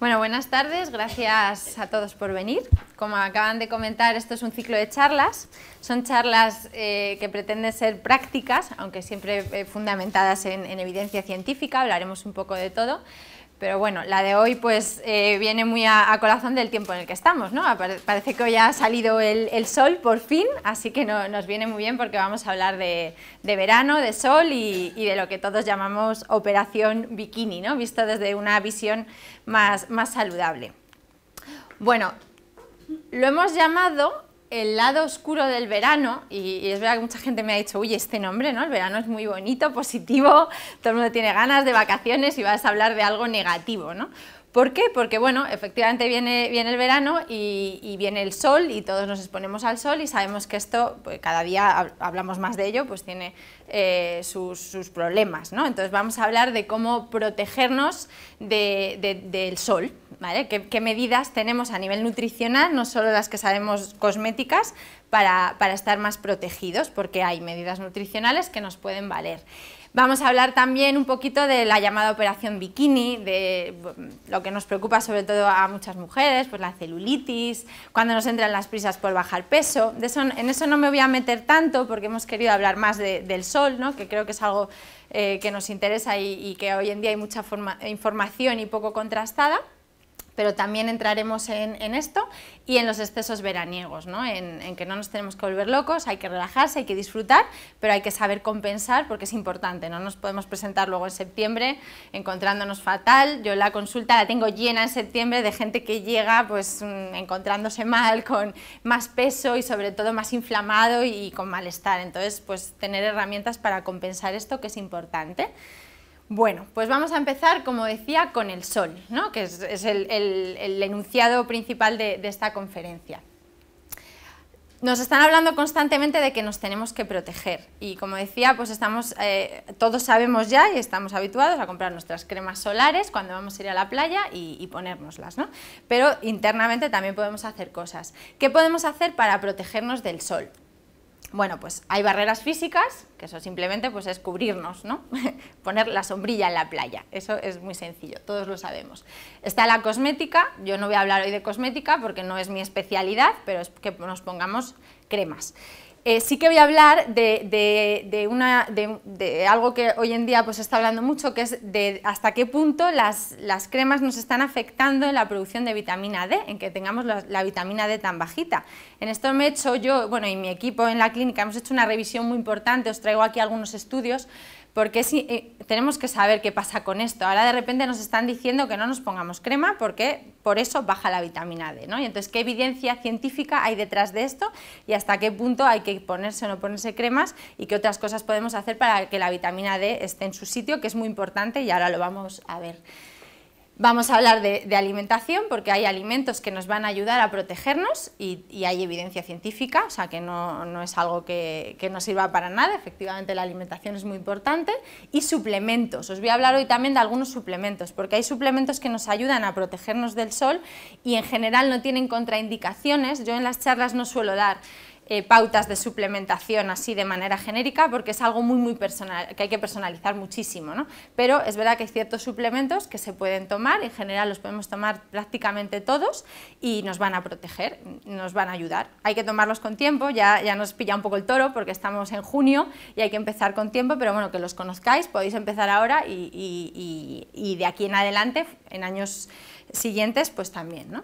Bueno, buenas tardes, gracias a todos por venir. Como acaban de comentar, esto es un ciclo de charlas. Son charlas eh, que pretenden ser prácticas, aunque siempre eh, fundamentadas en evidencia científica, hablaremos un poco de todo pero bueno, la de hoy pues eh, viene muy a, corazón del tiempo en el que estamos, ¿no? parece que hoy ha salido el, sol por fin, así que nos viene muy bien porque vamos a hablar de, verano, de sol y, de lo que todos llamamos operación bikini, ¿no? Visto desde una visión más, más saludable. Bueno, lo hemos llamado el lado oscuro del verano, y, es verdad que mucha gente me ha dicho, uy, este nombre, ¿no? El verano es muy bonito, positivo, todo el mundo tiene ganas de vacaciones y vas a hablar de algo negativo, ¿no? ¿Por qué? Porque, bueno, efectivamente viene, el verano y, viene el sol y todos nos exponemos al sol y sabemos que esto, pues, cada día hablamos más de ello, pues tiene eh, sus, problemas, ¿no? Entonces vamos a hablar de cómo protegernos del sol, ¿Qué, medidas tenemos a nivel nutricional, no solo las que sabemos cosméticas, para, para estar más protegidos? Porque hay medidas nutricionales que nos pueden valer. Vamos a hablar también un poquito de la llamada operación bikini, de mm, lo que nos preocupa sobre todo a muchas mujeres, pues la celulitis, cuando nos entran las prisas por bajar peso. en eso no me voy a meter tanto porque hemos querido hablar más del sol, ¿no? que creo que es algo eh, que nos interesa y, que hoy en día hay mucha información y poco contrastada pero también entraremos en, esto y en los excesos veraniegos, ¿no? en, que no nos tenemos que volver locos, hay que relajarse, hay que disfrutar, pero hay que saber compensar porque es importante, no nos podemos presentar luego en septiembre encontrándonos fatal, yo la consulta la tengo llena en septiembre de gente que llega pues mm, encontrándose mal, con más peso y sobre todo más inflamado y con malestar, entonces pues tener herramientas para compensar esto que es importante. Bueno, pues vamos a empezar, como decía, con el Sol, ¿no? que es, el, enunciado principal de, esta conferencia. Nos están hablando constantemente de que nos tenemos que proteger y como decía, pues estamos, eh, todos sabemos ya y estamos habituados a comprar nuestras cremas solares cuando vamos a ir a la playa y, y ponérnoslas, ¿no? Pero internamente también podemos hacer cosas. ¿Qué podemos hacer para protegernos del sol? bueno, pues hay barreras físicas, que eso simplemente pues, es cubrirnos, ¿no? poner la sombrilla en la playa, eso es muy sencillo, todos lo sabemos. Está la cosmética, yo no voy a hablar hoy de cosmética porque no es mi especialidad, pero es que nos pongamos cremas. Eh, sí que voy a hablar de, una, de, algo que hoy en día pues, se está hablando mucho, que es de hasta qué punto las, cremas nos están afectando en la producción de vitamina D, en que tengamos la, vitamina D tan bajita. En esto me he hecho yo, bueno, y mi equipo en la clínica hemos hecho una revisión muy importante, os traigo aquí algunos estudios porque si, eh, tenemos que saber qué pasa con esto. Ahora de repente nos están diciendo que no nos pongamos crema porque por eso baja la vitamina D, ¿no? Y entonces, ¿qué evidencia científica hay detrás de esto? Y hasta qué punto hay que ponerse o no ponerse cremas y qué otras cosas podemos hacer para que la vitamina D esté en su sitio, que es muy importante y ahora lo vamos a ver. Vamos a hablar de, alimentación porque hay alimentos que nos van a ayudar a protegernos y, hay evidencia científica, o sea que no, es algo que, que, nos sirva para nada, efectivamente la alimentación es muy importante, y suplementos. Os voy a hablar hoy también de algunos suplementos, porque hay suplementos que nos ayudan a protegernos del sol y en general no tienen contraindicaciones, yo en las charlas no suelo dar eh, pautas de suplementación así de manera genérica porque es algo muy muy personal, que hay que personalizar muchísimo, Pero es verdad que hay ciertos suplementos que se pueden tomar, en general los podemos tomar prácticamente todos y nos van a proteger, nos van a ayudar. Hay que tomarlos con tiempo, ya, ya nos pilla un poco el toro porque estamos en junio y hay que empezar con tiempo, pero bueno, que los conozcáis, podéis empezar ahora y, de aquí en adelante, en años siguientes, pues también,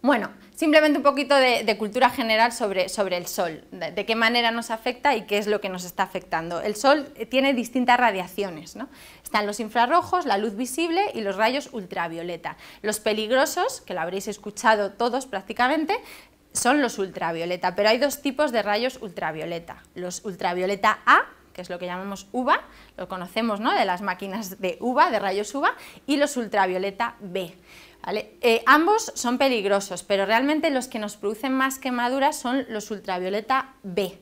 Bueno, simplemente un poquito de, cultura general sobre, el Sol, de, qué manera nos afecta y qué es lo que nos está afectando. El Sol eh, tiene distintas radiaciones, ¿no? Están los infrarrojos, la luz visible y los rayos ultravioleta. Los peligrosos, que lo habréis escuchado todos prácticamente, son los ultravioleta, pero hay dos tipos de rayos ultravioleta. Los ultravioleta A, que es lo que llamamos UVA, lo conocemos ¿no? de las máquinas de UVA, de rayos UVA, y los ultravioleta B. Eh, ambos son peligrosos, pero realmente los que nos producen más quemaduras son los ultravioleta B,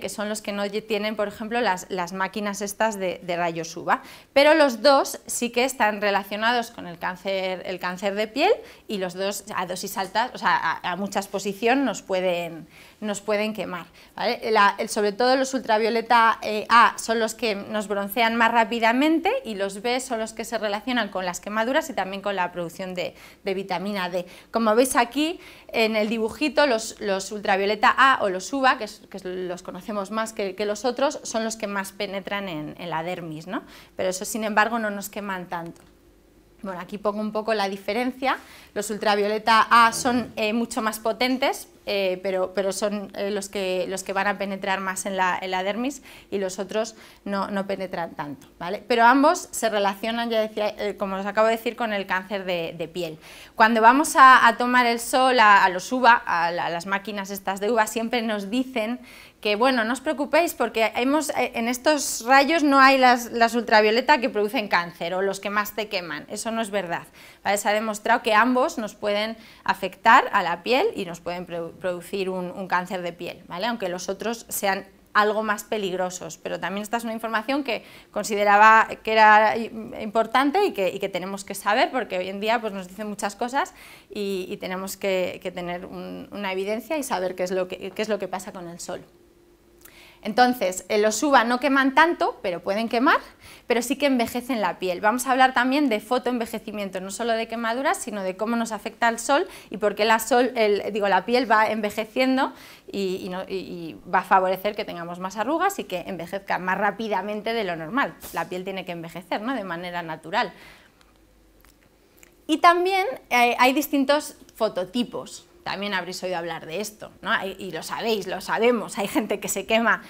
que son los que no tienen, por ejemplo, las, máquinas estas de, rayos UVA. Pero los dos sí que están relacionados con el cáncer, de piel y los dos a dosis altas, o sea, a, a mucha exposición nos pueden, nos pueden quemar. sobre todo los ultravioleta eh, A son los que nos broncean más rápidamente y los B son los que se relacionan con las quemaduras y también con la producción de, vitamina D. Como veis aquí en el dibujito, los, ultravioleta A o los UVA, que, los conocemos más que, los otros, son los que más penetran en, en la dermis, ¿no? pero eso sin embargo no nos queman tanto. Bueno, aquí pongo un poco la diferencia. Los ultravioleta A son eh, mucho más potentes, eh, pero, son eh, los, que, los que van a penetrar más en la, dermis y los otros no, penetran tanto. Pero ambos se relacionan, ya decía, como os acabo de decir, con el cáncer de, piel. Cuando vamos a, tomar el sol a, los UVA, a, a las máquinas estas de UVA, siempre nos dicen que bueno, no os preocupéis porque eh, en estos rayos no hay las, ultravioletas que producen cáncer o los que más te queman, eso no es verdad. Se ha demostrado que ambos nos pueden afectar a la piel y nos pueden producir un, cáncer de piel, ¿vale? aunque los otros sean algo más peligrosos, pero también esta es una información que consideraba que era importante y que, tenemos que saber porque hoy en día pues, nos dicen muchas cosas y, tenemos que, tener una evidencia y saber qué es, lo que, qué es lo que pasa con el sol. Entonces, eh, los uva no queman tanto, pero pueden quemar, pero sí que envejecen la piel. Vamos a hablar también de fotoenvejecimiento, no solo de quemaduras, sino de cómo nos afecta el sol y por qué la, piel va envejeciendo y, va a favorecer que tengamos más arrugas y que envejezca más rápidamente de lo normal. La piel tiene que envejecer de manera natural. Y también eh, hay distintos fototipos también habréis oído hablar de esto, ¿no? y lo sabéis, lo sabemos, hay gente que se quema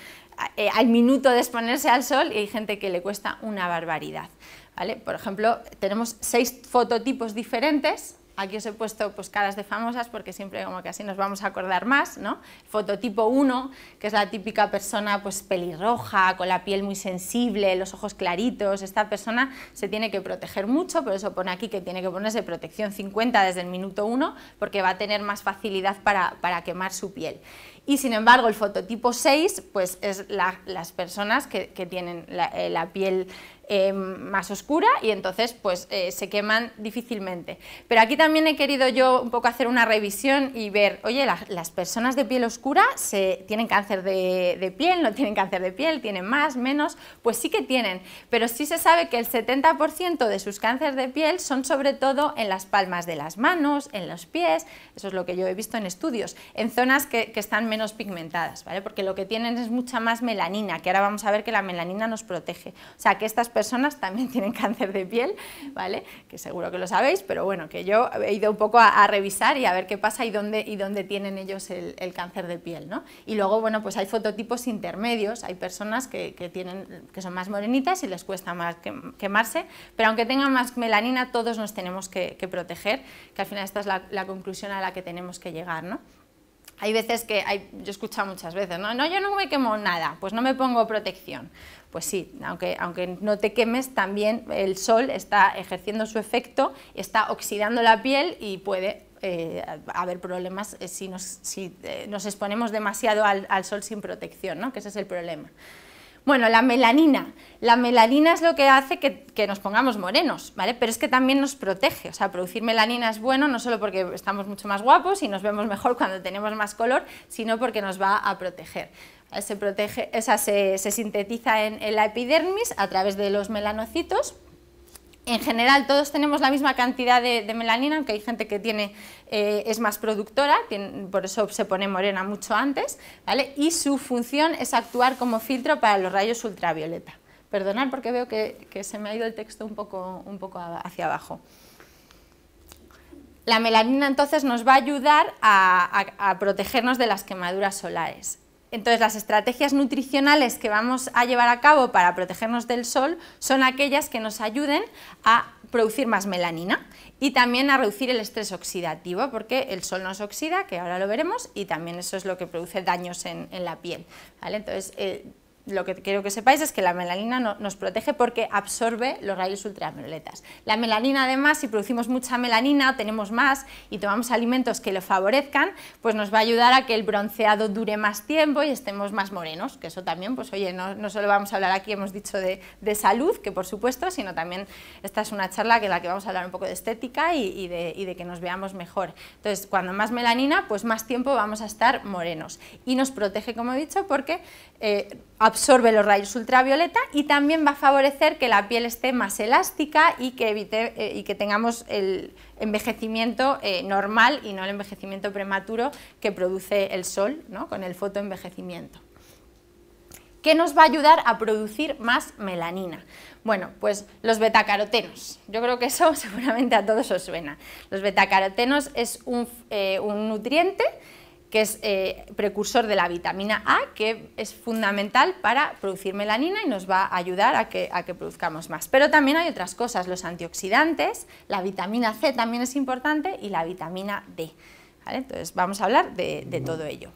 eh, al minuto de exponerse al sol y hay gente que le cuesta una barbaridad. ¿vale? Por ejemplo, tenemos seis fototipos diferentes Aquí os he puesto pues, caras de famosas porque siempre como que así nos vamos a acordar más, ¿no? Fototipo 1, que es la típica persona pues pelirroja, con la piel muy sensible, los ojos claritos. Esta persona se tiene que proteger mucho, por eso pone aquí que tiene que ponerse protección 50 desde el minuto 1 porque va a tener más facilidad para, quemar su piel. Y sin embargo, el fototipo 6, pues es las personas que, tienen la eh, piel eh, más oscura y entonces pues eh, se queman difícilmente. Pero aquí también he querido yo un poco hacer una revisión y ver, oye, las personas de piel oscura se, tienen cáncer de, piel, no tienen cáncer de piel, tienen más, menos, pues sí que tienen, pero sí se sabe que el 70% de sus cánceres de piel son sobre todo en las palmas de las manos, en los pies, eso es lo que yo he visto en estudios, en zonas que, están menos pigmentadas, ¿vale? Porque lo que tienen es mucha más melanina, que ahora vamos a ver que la melanina nos protege. O sea, que estas personas también tienen cáncer de piel, ¿vale? Que seguro que lo sabéis, pero bueno, que yo he ido un poco a, revisar y a ver qué pasa y dónde, y dónde tienen ellos el, cáncer de piel, ¿no? Y luego, bueno, pues hay fototipos intermedios, hay personas que, tienen, que son más morenitas y les cuesta más quemarse, pero aunque tengan más melanina, todos nos tenemos que, proteger, que al final esta es la, la conclusión a la que tenemos que llegar, ¿no? hay veces que, yo he escuchado muchas veces, ¿no? no, yo no me quemo nada, pues no me pongo protección. Pues sí, aunque, aunque no te quemes, también el sol está ejerciendo su efecto, está oxidando la piel y puede eh, haber problemas eh, si nos, si, eh, nos exponemos demasiado al, sol sin protección, ¿no? que ese es el problema. Bueno, la melanina. La melanina es lo que hace que, nos pongamos morenos, ¿vale? Pero es que también nos protege, o sea, producir melanina es bueno no solo porque estamos mucho más guapos y nos vemos mejor cuando tenemos más color, sino porque nos va a proteger. Se, esa se, sintetiza en, en la epidermis a través de los melanocitos en general todos tenemos la misma cantidad de, melanina, aunque hay gente que tiene, eh, es más productora, por eso se pone morena mucho antes, y su función es actuar como filtro para los rayos ultravioleta. Perdonad porque veo que, se me ha ido el texto un poco, un poco hacia abajo. La melanina entonces nos va a ayudar a protegernos de las quemaduras solares. Entonces, las estrategias nutricionales que vamos a llevar a cabo para protegernos del sol son aquellas que nos ayuden a producir más melanina y también a reducir el estrés oxidativo, porque el sol nos oxida, que ahora lo veremos, y también eso es lo que produce daños en, la piel. Entonces, eh, lo que quiero que sepáis es que la melanina nos protege porque absorbe los rayos ultravioletas. La melanina además, si producimos mucha melanina, tenemos más y tomamos alimentos que lo favorezcan, pues nos va a ayudar a que el bronceado dure más tiempo y estemos más morenos, que eso también, pues oye, no, solo vamos a hablar aquí, hemos dicho de, salud, que por supuesto, sino también esta es una charla que en la que vamos a hablar un poco de estética y, y, de, y de que nos veamos mejor. Entonces, cuando más melanina, pues más tiempo vamos a estar morenos. Y nos protege, como he dicho, porque eh, absorbe los rayos ultravioleta y también va a favorecer que la piel esté más elástica y que, evite, eh, y que tengamos el envejecimiento eh, normal y no el envejecimiento prematuro que produce el sol ¿no? con el fotoenvejecimiento. ¿Qué nos va a ayudar a producir más melanina? Bueno, pues los betacarotenos. Yo creo que eso seguramente a todos os suena. Los betacarotenos es un nutriente que es eh, precursor de la vitamina A, que es fundamental para producir melanina y nos va a ayudar a que, produzcamos más. Pero también hay otras cosas, los antioxidantes, la vitamina C también es importante y la vitamina D. Entonces vamos a hablar de, de todo ello.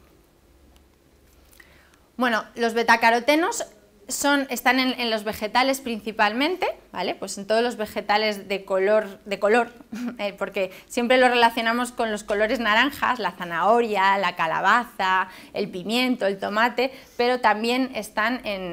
Bueno, los betacarotenos están en, los vegetales principalmente, ¿vale? Pues en todos los vegetales de color, de color eh, porque siempre lo relacionamos con los colores naranjas, la zanahoria, la calabaza, el pimiento, el tomate, pero también están en,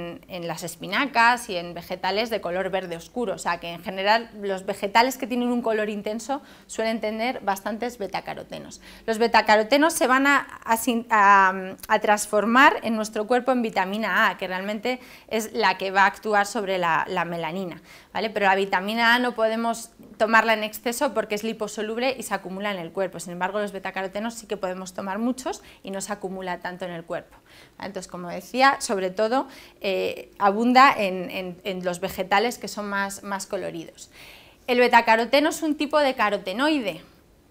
las espinacas y en vegetales de color verde oscuro, o sea que en general los vegetales que tienen un color intenso suelen tener bastantes betacarotenos. Los betacarotenos se van a transformar en nuestro cuerpo en vitamina A, que realmente es la que va a actuar sobre la, melanina, ¿vale? Pero la vitamina A no podemos tomarla en exceso porque es liposoluble y se acumula en el cuerpo. Sin embargo, los betacarotenos sí que podemos tomar muchos y no se acumula tanto en el cuerpo. Entonces, como decía, sobre todo eh, abunda en, los vegetales que son más, más coloridos. El betacaroteno es un tipo de carotenoide,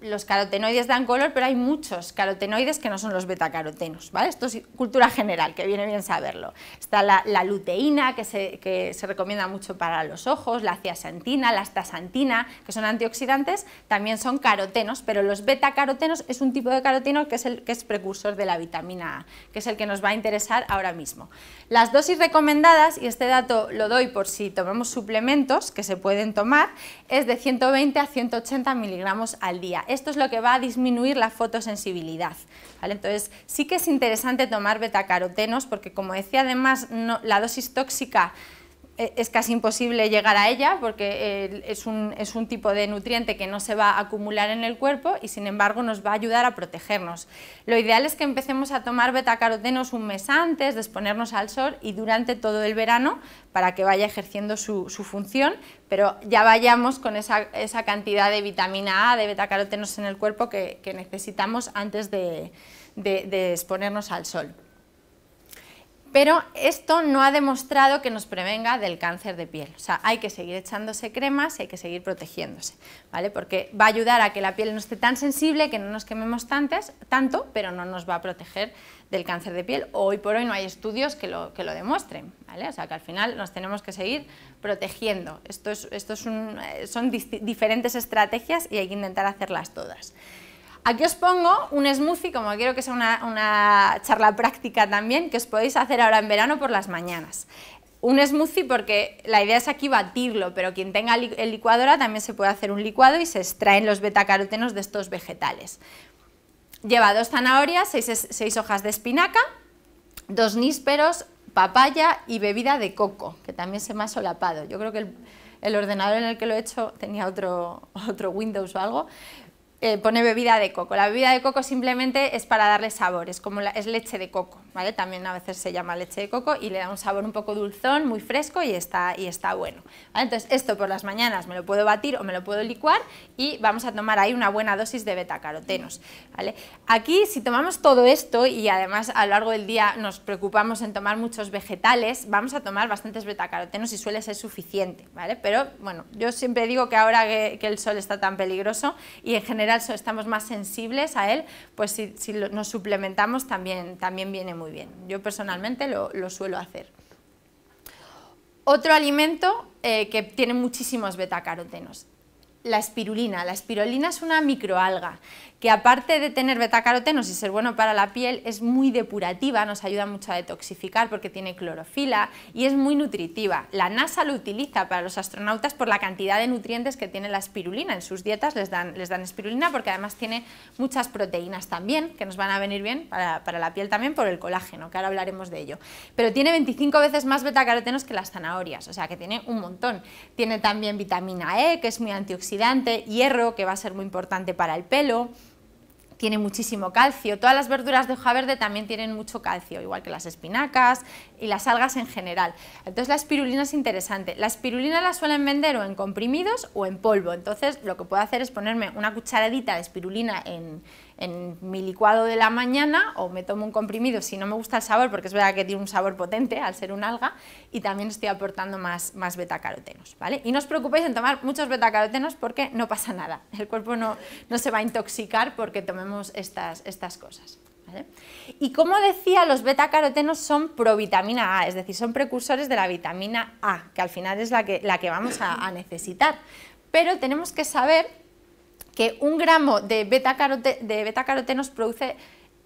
los carotenoides dan color, pero hay muchos carotenoides que no son los betacarotenos, ¿vale? Esto es cultura general, que viene bien saberlo. Está la, luteína, que se, recomienda mucho para los ojos, la ciasantina, la astaxantina, que son antioxidantes, también son carotenos, pero los betacarotenos es un tipo de caroteno que es el que es precursor de la vitamina A, que es el que nos va a interesar ahora mismo. Las dosis recomendadas, y este dato lo doy por si tomamos suplementos que se pueden tomar, es de 120 a 180 miligramos al día. Esto es lo que va a disminuir la fotosensibilidad. ¿vale? Entonces sí que es interesante tomar betacarotenos porque como decía además la dosis tóxica eh, es casi imposible llegar a ella porque eh, es un, tipo de nutriente que no se va a acumular en el cuerpo y sin embargo nos va a ayudar a protegernos. Lo ideal es que empecemos a tomar betacarotenos un mes antes de exponernos al sol y durante todo el verano para que vaya ejerciendo su, función, pero ya vayamos con esa, cantidad de vitamina A, de betacarotenos en el cuerpo que, necesitamos antes de exponernos al sol. Pero esto no ha demostrado que nos prevenga del cáncer de piel. O sea, hay que seguir echándose cremas y hay que seguir protegiéndose, ¿vale? Porque va a ayudar a que la piel no esté tan sensible, que no nos quememos tanto, pero no nos va a proteger del cáncer de piel. Hoy por hoy no hay estudios que lo, demuestren, ¿vale? O sea, que al final nos tenemos que seguir protegiendo. Esto, eh, son diferentes estrategias y hay que intentar hacerlas todas. Aquí os pongo un smoothie, como quiero que sea una, charla práctica también, que os podéis hacer ahora en verano por las mañanas un smoothie porque la idea es aquí batirlo, pero quien tenga el licuadora también se puede hacer un licuado y se extraen los betacarotenos de estos vegetales. Lleva dos zanahorias, seis, hojas de espinaca, dos nísperos, papaya y bebida de coco, que también se me ha solapado. Yo creo que el, ordenador en el que lo he hecho tenía otro, otro Windows o algo, eh, pone bebida de coco. La bebida de coco simplemente es para darle sabor, es como es leche de coco, ¿vale? También a veces se llama leche de coco y le da un sabor un poco dulzón, muy fresco y está, y está bueno. Entonces esto por las mañanas me lo puedo batir o me lo puedo licuar y vamos a tomar ahí una buena dosis de betacarotenos. ¿vale? Aquí si tomamos todo esto y además a lo largo del día nos preocupamos en tomar muchos vegetales, vamos a tomar bastantes betacarotenos y suele ser suficiente, ¿vale? Pero bueno, yo siempre digo que ahora que, el sol está tan peligroso y en general estamos más sensibles a él, pues si, nos suplementamos también, también viene muy bien. Yo personalmente lo, suelo hacer. Otro alimento eh, que tiene muchísimos betacarotenos, la espirulina. La espirulina es una microalga que aparte de tener betacarotenos y ser bueno para la piel, es muy depurativa, nos ayuda mucho a detoxificar porque tiene clorofila y es muy nutritiva. La NASA lo utiliza para los astronautas por la cantidad de nutrientes que tiene la espirulina. En sus dietas les dan, espirulina porque además tiene muchas proteínas también, que nos van a venir bien para, para la piel también por el colágeno, que ahora hablaremos de ello. Pero tiene 25 veces más betacarotenos que las zanahorias, o sea que tiene un montón. Tiene también vitamina E, que es muy antioxidante, hierro, que va a ser muy importante para el pelo, tiene muchísimo calcio. Todas las verduras de hoja verde también tienen mucho calcio, igual que las espinacas y las algas en general. Entonces la espirulina es interesante. La espirulina la suelen vender o en comprimidos o en polvo. Entonces lo que puedo hacer es ponerme una cucharadita de espirulina en, en mi licuado de la mañana o me tomo un comprimido si no me gusta el sabor, porque es verdad que tiene un sabor potente al ser un alga, y también estoy aportando más, más betacarotenos, ¿vale? Y no os preocupéis en tomar muchos betacarotenos porque no pasa nada, el cuerpo no, se va a intoxicar porque tomemos estas, estas cosas. Y como decía, los betacarotenos son provitamina A, es decir, son precursores de la vitamina A, que al final es la que, la que vamos a necesitar. Pero tenemos que saber que un gramo de beta-caroteno produce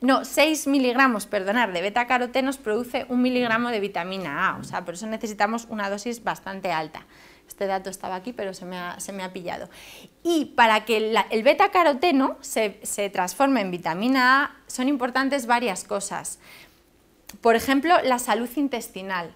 no, 6 miligramos, perdonar, de beta-carotenos produce un miligramo de vitamina A, o sea, por eso necesitamos una dosis bastante alta. Este dato estaba aquí, pero se me ha, pillado. Y para que el beta-caroteno se, se transforme en vitamina A, son importantes varias cosas. Por ejemplo, la salud intestinal,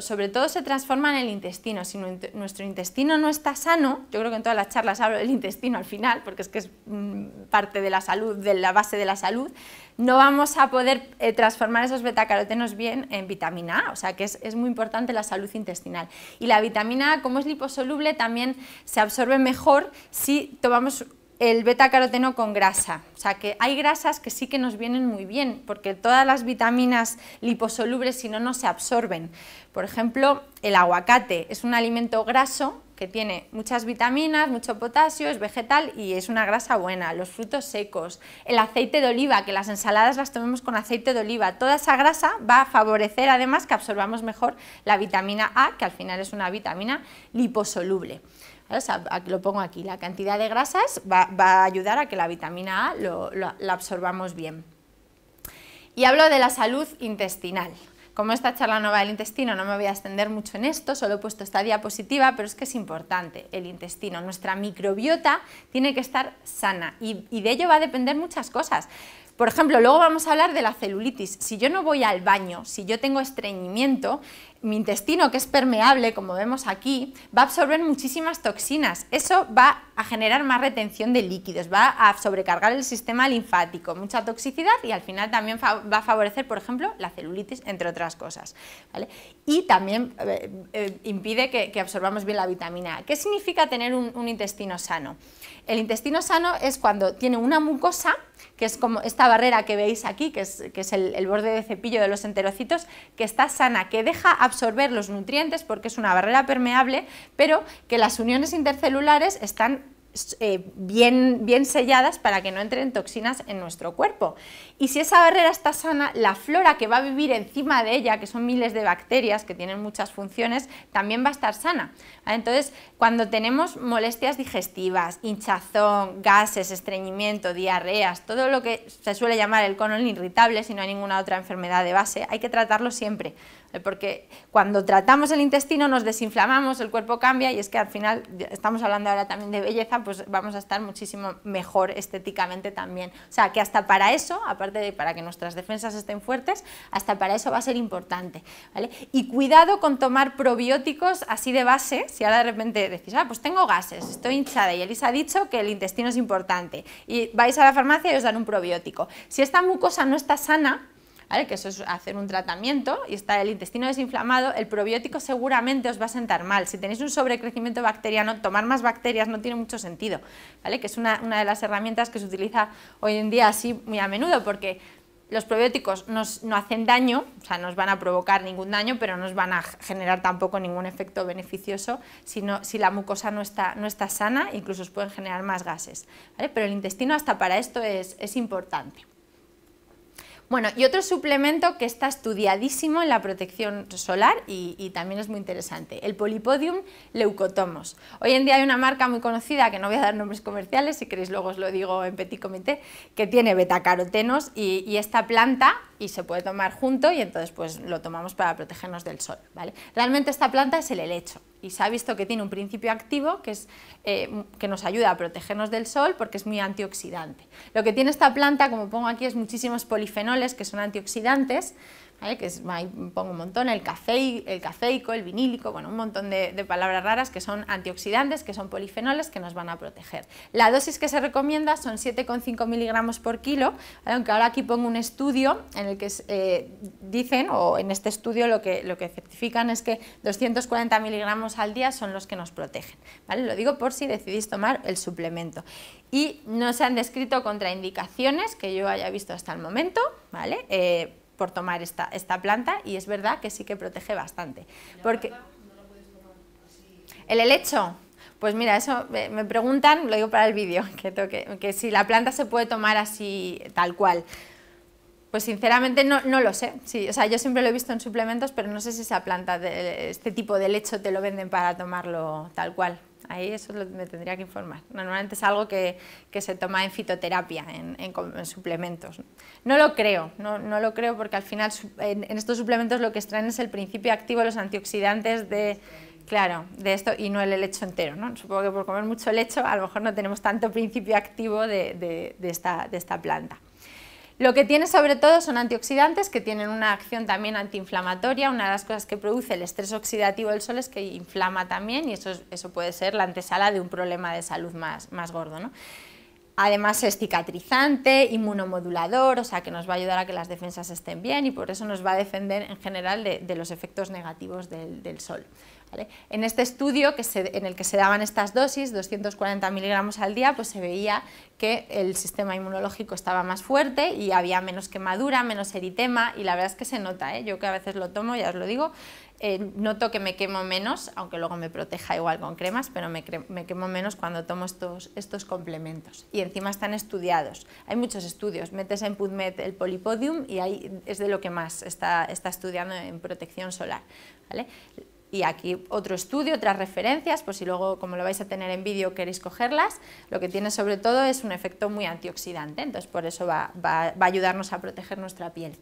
sobre todo se transforma en el intestino. Si nuestro intestino no está sano, yo creo que en todas las charlas hablo del intestino al final, porque es que es mm, parte de la salud, de la base de la salud, no vamos a poder eh, transformar esos betacarotenos bien en vitamina A, o sea que es, es, muy importante la salud intestinal. Y la vitamina A, como es liposoluble, también se absorbe mejor si tomamos el beta-caroteno con grasa. O sea que hay grasas que sí que nos vienen muy bien, porque todas las vitaminas liposolubles si no, no se absorben. Por ejemplo, el aguacate es un alimento graso que tiene muchas vitaminas, mucho potasio, es vegetal y es una grasa buena. Los frutos secos, el aceite de oliva, que las ensaladas las tomemos con aceite de oliva. Toda esa grasa va a favorecer además que absorbamos mejor la vitamina A, que al final es una vitamina liposoluble. Lo pongo aquí, la cantidad de grasas va, a ayudar a que la vitamina A lo, la absorbamos bien. Y hablo de la salud intestinal. Como esta charla no va del intestino, no me voy a extender mucho en esto, solo he puesto esta diapositiva, pero es que es importante el intestino. Nuestra microbiota tiene que estar sana y de ello va a depender muchas cosas por ejemplo, luego vamos a hablar de la celulitis. Si yo no voy al baño, si yo tengo estreñimiento, mi intestino, que es permeable, como vemos aquí, va a absorber muchísimas toxinas. Eso va a generar más retención de líquidos, va a sobrecargar el sistema linfático, mucha toxicidad y al final también va a favorecer, por ejemplo, la celulitis, entre otras cosas. Y también eh, eh, impide que, absorbamos bien la vitamina A. ¿Qué significa tener un intestino sano? El intestino sano es cuando tiene una mucosa que es como esta barrera que veis aquí, que es, que es el, el, borde de cepillo de los enterocitos, que está sana, que deja absorber los nutrientes porque es una barrera permeable, pero que las uniones intercelulares están eh, bien, bien selladas para que no entren toxinas en nuestro cuerpo. Y si esa barrera está sana, la flora que va a vivir encima de ella, que son miles de bacterias que tienen muchas funciones, también va a estar sana. Entonces, cuando tenemos molestias digestivas, hinchazón, gases, estreñimiento, diarreas, todo lo que se suele llamar el colon irritable, si no hay ninguna otra enfermedad de base, hay que tratarlo siempre. Eh, porque cuando tratamos el intestino nos desinflamamos, el cuerpo cambia y es que al final, estamos hablando ahora también de belleza, pues vamos a estar muchísimo mejor estéticamente también. O sea, que hasta para eso, aparte de para que nuestras defensas estén fuertes, hasta para eso va a ser importante. Y cuidado con tomar probióticos así de base, si ahora de repente decís, ah, pues tengo gases, estoy hinchada y Elisa ha dicho que el intestino es importante y vais a la farmacia y os dan un probiótico. Si esta mucosa no está sana, que eso es hacer un tratamiento y está el intestino desinflamado, el probiótico seguramente os va a sentar mal. Si tenéis un sobrecrecimiento bacteriano, tomar más bacterias no tiene mucho sentido, ¿vale? que es una, de las herramientas que se utiliza hoy en día así muy a menudo, porque los probióticos no hacen daño, o sea, no nos van a provocar ningún daño, pero no nos van a generar tampoco ningún efecto beneficioso si, si la mucosa no está, no está sana, incluso os pueden generar más gases. Pero el intestino hasta para esto es importante. Bueno, y otro suplemento que está estudiadísimo en la protección solar y, también es muy interesante, el Polipodium leucotomos. Hoy en día hay una marca muy conocida, que no voy a dar nombres comerciales, si queréis luego os lo digo en petit comité, que tiene betacarotenos y esta planta y se puede tomar junto y entonces pues lo tomamos para protegernos del sol. ¿vale? Realmente esta planta es el helecho y se ha visto que tiene un principio activo que, eh, que nos ayuda a protegernos del sol porque es muy antioxidante. Lo que tiene esta planta, como pongo aquí, es muchísimos polifenoles que son antioxidantes que es, pongo un montón, el, café, el cafeico, el vinílico, bueno, un montón de, palabras raras que son antioxidantes, que son polifenoles, que nos van a proteger. La dosis que se recomienda son 7,5 miligramos por kilo, aunque ahora aquí pongo un estudio en el que eh, dicen, o en este estudio lo que, lo que certifican es que 240 miligramos al día son los que nos protegen. ¿vale? Lo digo por si decidís tomar el suplemento. Y no se han descrito contraindicaciones que yo haya visto hasta el momento, ¿vale? Eh, por tomar esta, esta planta y es verdad que sí que protege bastante. Porque el helecho, pues mira, eso me preguntan, lo digo para el vídeo, que, que si la planta se puede tomar así tal cual. Pues sinceramente no, lo sé. Sí, o sea, yo siempre lo he visto en suplementos, pero no sé si esa planta, de, este tipo de helecho te lo venden para tomarlo tal cual. Ahí eso me tendría que informar. Normalmente es algo que, se toma en fitoterapia, en, en, suplementos. No lo creo, no, no, lo creo porque al final en, estos suplementos lo que extraen es el principio activo, los antioxidantes de... Claro, de esto y no el helecho entero, ¿no? Supongo que por comer mucho lecho a lo mejor no tenemos tanto principio activo de esta planta. Lo que tiene sobre todo son antioxidantes que tienen una acción también antiinflamatoria. Una de las cosas que produce el estrés oxidativo del sol es que inflama también y eso, puede ser la antesala de un problema de salud más, gordo. Además es cicatrizante, inmunomodulador, o sea que nos va a ayudar a que las defensas estén bien y por eso nos va a defender en general de, los efectos negativos del sol. En este estudio que en el que se daban estas dosis, 240 miligramos al día, pues se veía que el sistema inmunológico estaba más fuerte y había menos quemadura, menos eritema y la verdad es que se nota, ¿eh? yo que a veces lo tomo, ya os lo digo, eh, noto que me quemo menos, aunque luego me proteja igual con cremas, pero me, quemo menos cuando tomo estos, complementos. Y encima están estudiados. Hay muchos estudios. Metes en PubMed el polipodium y ahí es de lo que más está, está estudiando en protección solar. ¿vale? Y aquí otro estudio, otras referencias, por si luego, como lo vais a tener en vídeo, queréis cogerlas. Lo que tiene sobre todo es un efecto muy antioxidante, entonces por eso va, a ayudarnos a proteger nuestra piel.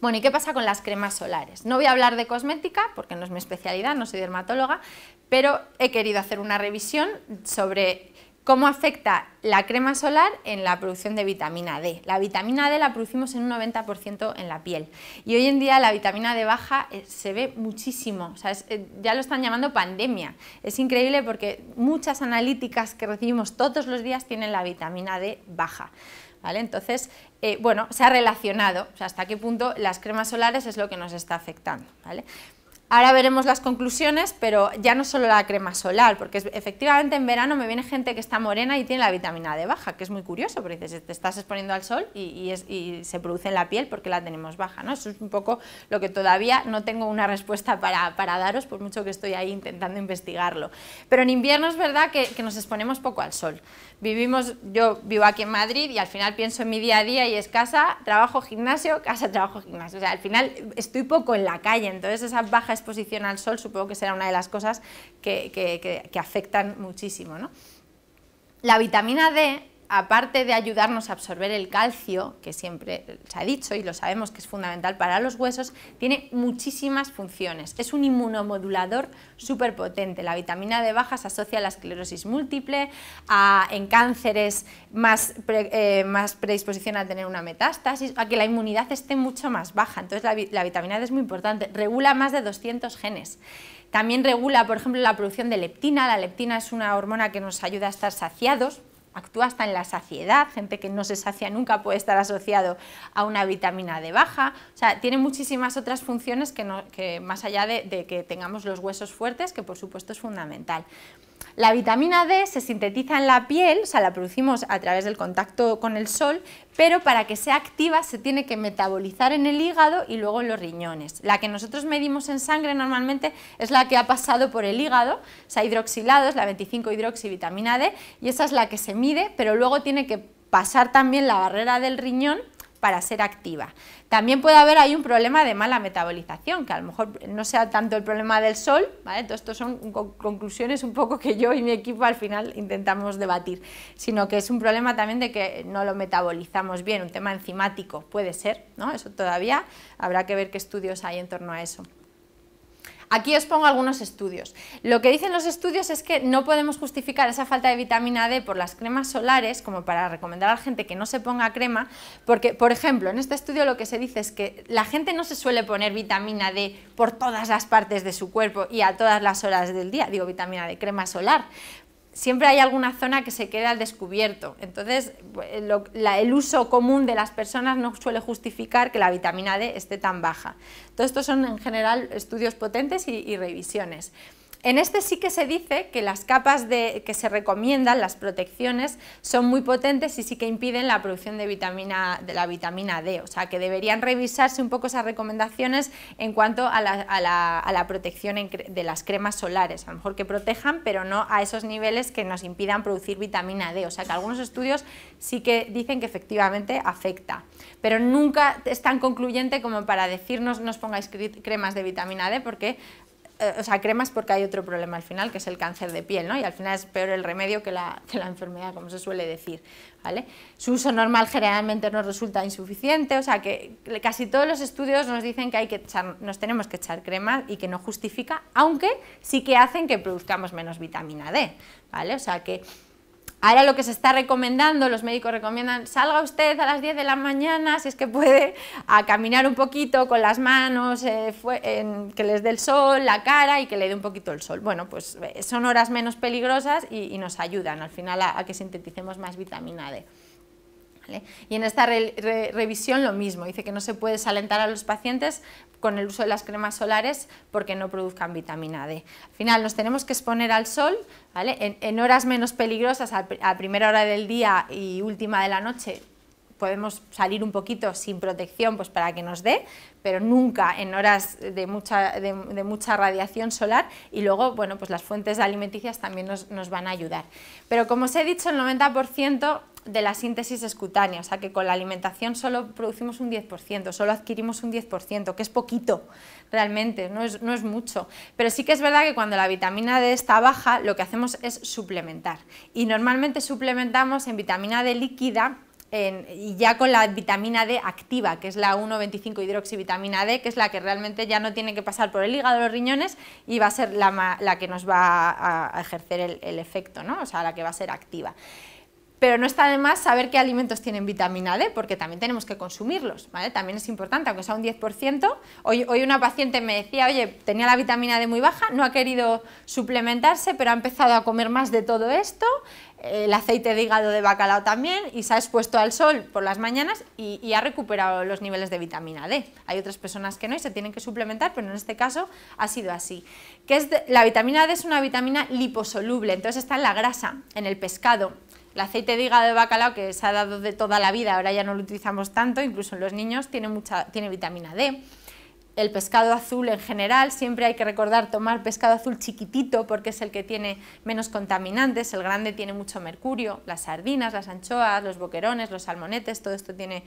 Bueno, ¿y qué pasa con las cremas solares? No voy a hablar de cosmética, porque no es mi especialidad, no soy dermatóloga, pero he querido hacer una revisión sobre ¿Cómo afecta la crema solar en la producción de vitamina D? La vitamina D la producimos en un 90% en la piel y hoy en día la vitamina D baja eh, se ve muchísimo, eh, ya lo están llamando pandemia. Es increíble porque muchas analíticas que recibimos todos los días tienen la vitamina D baja. ¿Vale? Entonces, eh, bueno, se ha relacionado, hasta qué punto las cremas solares es lo que nos está afectando, ¿vale? Ahora veremos las conclusiones, pero ya no solo la crema solar, porque efectivamente en verano me viene gente que está morena y tiene la vitamina D baja, que es muy curioso, porque dices, te estás exponiendo al sol y, se produce en la piel porque la tenemos baja, ¿no? Eso es un poco lo que todavía no tengo una respuesta para, daros, por mucho que estoy ahí intentando investigarlo. Pero en invierno es verdad que, que nos exponemos poco al sol. Vivimos, yo vivo aquí en Madrid y al final pienso en mi día a día y es casa, trabajo, gimnasio, casa, trabajo, gimnasio. O sea, al final estoy poco en la calle, entonces esas bajas exposición al sol supongo que será una de las cosas que, afectan muchísimo. ¿no? La vitamina D aparte de ayudarnos a absorber el calcio, que siempre se ha dicho y lo sabemos que es fundamental para los huesos, tiene muchísimas funciones. Es un inmunomodulador súper potente. La vitamina D baja se asocia a la esclerosis múltiple, en cánceres eh, más, predisposición a tener una metástasis, a que la inmunidad esté mucho más baja. Entonces la, la vitamina D es muy importante. Regula más de 200 genes. También regula, por ejemplo, la producción de leptina. La leptina es una hormona que nos ayuda a estar saciados, actúa hasta en la saciedad, gente que no se sacia nunca puede estar asociado a una vitamina D baja, o sea, tiene muchísimas otras funciones que, no, más allá de que tengamos los huesos fuertes, que por supuesto es fundamental. La vitamina D se sintetiza en la piel, o sea, la producimos a través del contacto con el sol, pero para que sea activa se tiene que metabolizar en el hígado y luego en los riñones. La que nosotros medimos en sangre normalmente es la que ha pasado por el hígado, o sea, es la 25-hidroxivitamina D, y esa es la que se mide, pero luego tiene que pasar también la barrera del riñón para ser activa. También puede haber ahí un problema de mala metabolización, que a lo mejor no sea tanto el problema del sol, ¿vale? esto son conclusiones un poco que yo y mi equipo al final intentamos debatir, sino que es un problema también de que no lo metabolizamos bien, un tema enzimático puede ser, ¿no? Eso todavía habrá que ver qué estudios hay en torno a eso. Aquí os pongo algunos estudios. Lo que dicen los estudios es que no podemos justificar esa falta de vitamina D por las cremas solares, como para recomendar a la gente que no se ponga crema, porque, por ejemplo, en este estudio lo que se dice es que la gente no se suele poner vitamina D por todas las partes de su cuerpo y a todas las horas del día, digo vitamina D, crema solar, siempre hay alguna zona que se queda al descubierto. Entonces, eh, el uso común de las personas no suele justificar que la vitamina D esté tan baja. Todo esto son en general estudios potentes y revisiones. En este sí que se dice que las capas de, que se recomiendan, las protecciones, son muy potentes y sí que impiden la producción de, vitamina, de la vitamina D, o sea que deberían revisarse un poco esas recomendaciones en cuanto a la, protección de las cremas solares, a lo mejor que protejan, pero no a esos niveles que nos impidan producir vitamina D, o sea que algunos estudios sí que dicen que efectivamente afecta, pero nunca es tan concluyente como para decirnos no os pongáis cremas de vitamina D porque eh, o sea, cremas porque hay otro problema al final, que es el cáncer de piel, ¿no? Y al final es peor el remedio que la, enfermedad, como se suele decir, ¿vale? Su uso normal generalmente nos resulta insuficiente, o sea, que casi todos los estudios nos dicen que, hay que nos tenemos que echar crema y que no justifica, aunque sí que hacen que produzcamos menos vitamina D, ¿vale? O sea, que Ahora lo que se está recomendando, los médicos recomiendan, salga usted a las 10 de la mañana, si es que puede, a caminar un poquito con las manos, eh, que les dé el sol, la cara y que le dé un poquito el sol. Bueno, pues eh, son horas menos peligrosas y, nos ayudan al final a, a que sinteticemos más vitamina D. Y en esta revisión lo mismo, dice que no se puede salentar a los pacientes con el uso de las cremas solares porque no produzcan vitamina D. Al final nos tenemos que exponer al sol en, horas menos peligrosas, a, primera hora del día y última de la noche, podemos salir un poquito sin protección pues para que nos dé, pero nunca en horas de mucha, de, mucha radiación solar y luego bueno, pues las fuentes alimenticias también nos, nos van a ayudar. Pero como os he dicho, el 90% de la síntesis escutánea, o sea que con la alimentación solo producimos un 10%, solo adquirimos un 10%, que es poquito realmente, no es, mucho. Pero sí que es verdad que cuando la vitamina D está baja, lo que hacemos es suplementar. Y normalmente suplementamos en vitamina D líquida y ya con la vitamina D activa, que es la 1,25 hidroxivitamina D, que es la que realmente ya no tiene que pasar por el hígado, los riñones, y va a ser la, que nos va a, ejercer el, efecto, ¿no? o sea, la que va a ser activa pero no está de más saber qué alimentos tienen vitamina D, porque también tenemos que consumirlos, ¿vale? También es importante, aunque sea un 10%. Hoy, hoy una paciente me decía, oye, tenía la vitamina D muy baja, no ha querido suplementarse, pero ha empezado a comer más de todo esto, eh, el aceite de hígado de bacalao también, y se ha expuesto al sol por las mañanas y, ha recuperado los niveles de vitamina D. Hay otras personas que no y se tienen que suplementar, pero en este caso ha sido así. es la vitamina D es una vitamina liposoluble, entonces está en la grasa, en el pescado, el aceite de hígado de bacalao que se ha dado de toda la vida, ahora ya no lo utilizamos tanto, incluso en los niños tiene, mucha, tiene vitamina D. El pescado azul en general, siempre hay que recordar tomar pescado azul chiquitito porque es el que tiene menos contaminantes, el grande tiene mucho mercurio, las sardinas, las anchoas, los boquerones, los salmonetes, todo esto tiene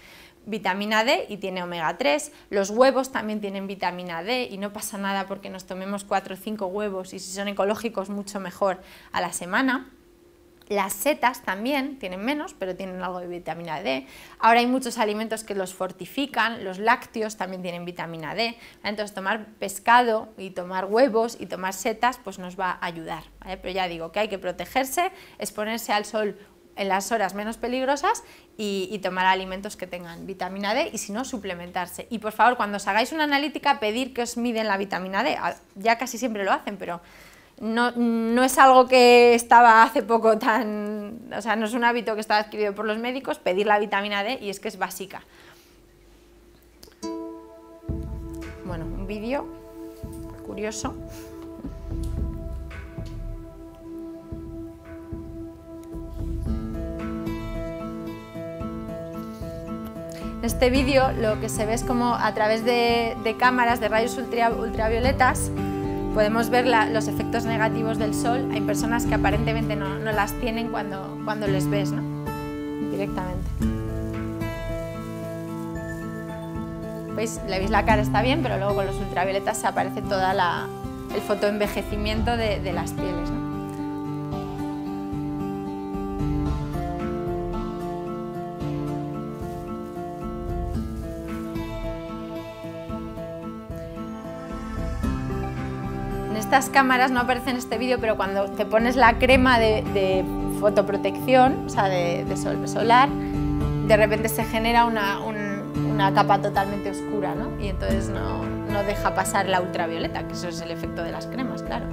vitamina D y tiene omega 3, los huevos también tienen vitamina D y no pasa nada porque nos tomemos 4 o 5 huevos y si son ecológicos mucho mejor a la semana. Las setas también tienen menos, pero tienen algo de vitamina D. Ahora hay muchos alimentos que los fortifican, los lácteos también tienen vitamina D. Entonces tomar pescado y tomar huevos y tomar setas pues nos va a ayudar. Pero ya digo que hay que protegerse, exponerse al sol en las horas menos peligrosas y, y, tomar alimentos que tengan vitamina D y si no, suplementarse. Y por favor, cuando os hagáis una analítica, pedir que os miden la vitamina D. Ah, ya casi siempre lo hacen, pero no, es algo que estaba hace poco tan, o sea, no es un hábito que estaba adquirido por los médicos, pedir la vitamina D y es que es básica. Bueno, un vídeo curioso. En este vídeo lo que se ve es como a través de, cámaras de rayos ultravioletas Podemos ver los efectos negativos del sol Hay personas que aparentemente no, las tienen cuando, cuando les ves ¿no? directamente. ¿Veis? Le veis la cara está bien, pero luego con los ultravioletas se aparece todo el fotoenvejecimiento de, de las pieles. ¿no? estas cámaras, no aparecen en este vídeo, pero cuando te pones la crema de, fotoprotección, o sea, de, de, sol solar, de repente se genera una, capa totalmente oscura, ¿no? Y entonces no deja pasar la ultravioleta, que eso es el efecto de las cremas, claro.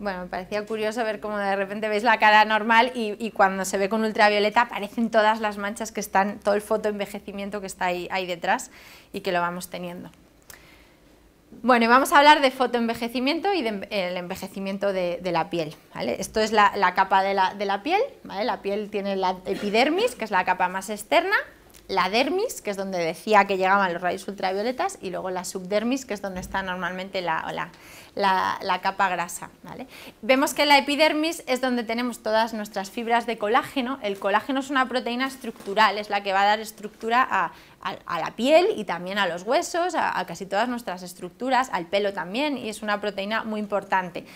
Bueno, me parecía curioso ver cómo de repente veis la cara normal y, cuando se ve con ultravioleta aparecen todas las manchas que están, todo el fotoenvejecimiento que está ahí, ahí detrás y que lo vamos teniendo. Bueno, y vamos a hablar de fotoenvejecimiento y del envejecimiento de, la piel. Esto es la, capa de la, piel. La piel tiene la epidermis, que es la capa más externa, la dermis, que es donde decía que llegaban los rayos ultravioletas, y luego la subdermis, que es donde está normalmente la, la la, capa grasa. Vemos que la epidermis es donde tenemos todas nuestras fibras de colágeno. El colágeno es una proteína estructural, es la que va a dar estructura a a, la piel y también a los huesos, a, casi todas nuestras estructuras, al pelo también, y es una proteína muy importante.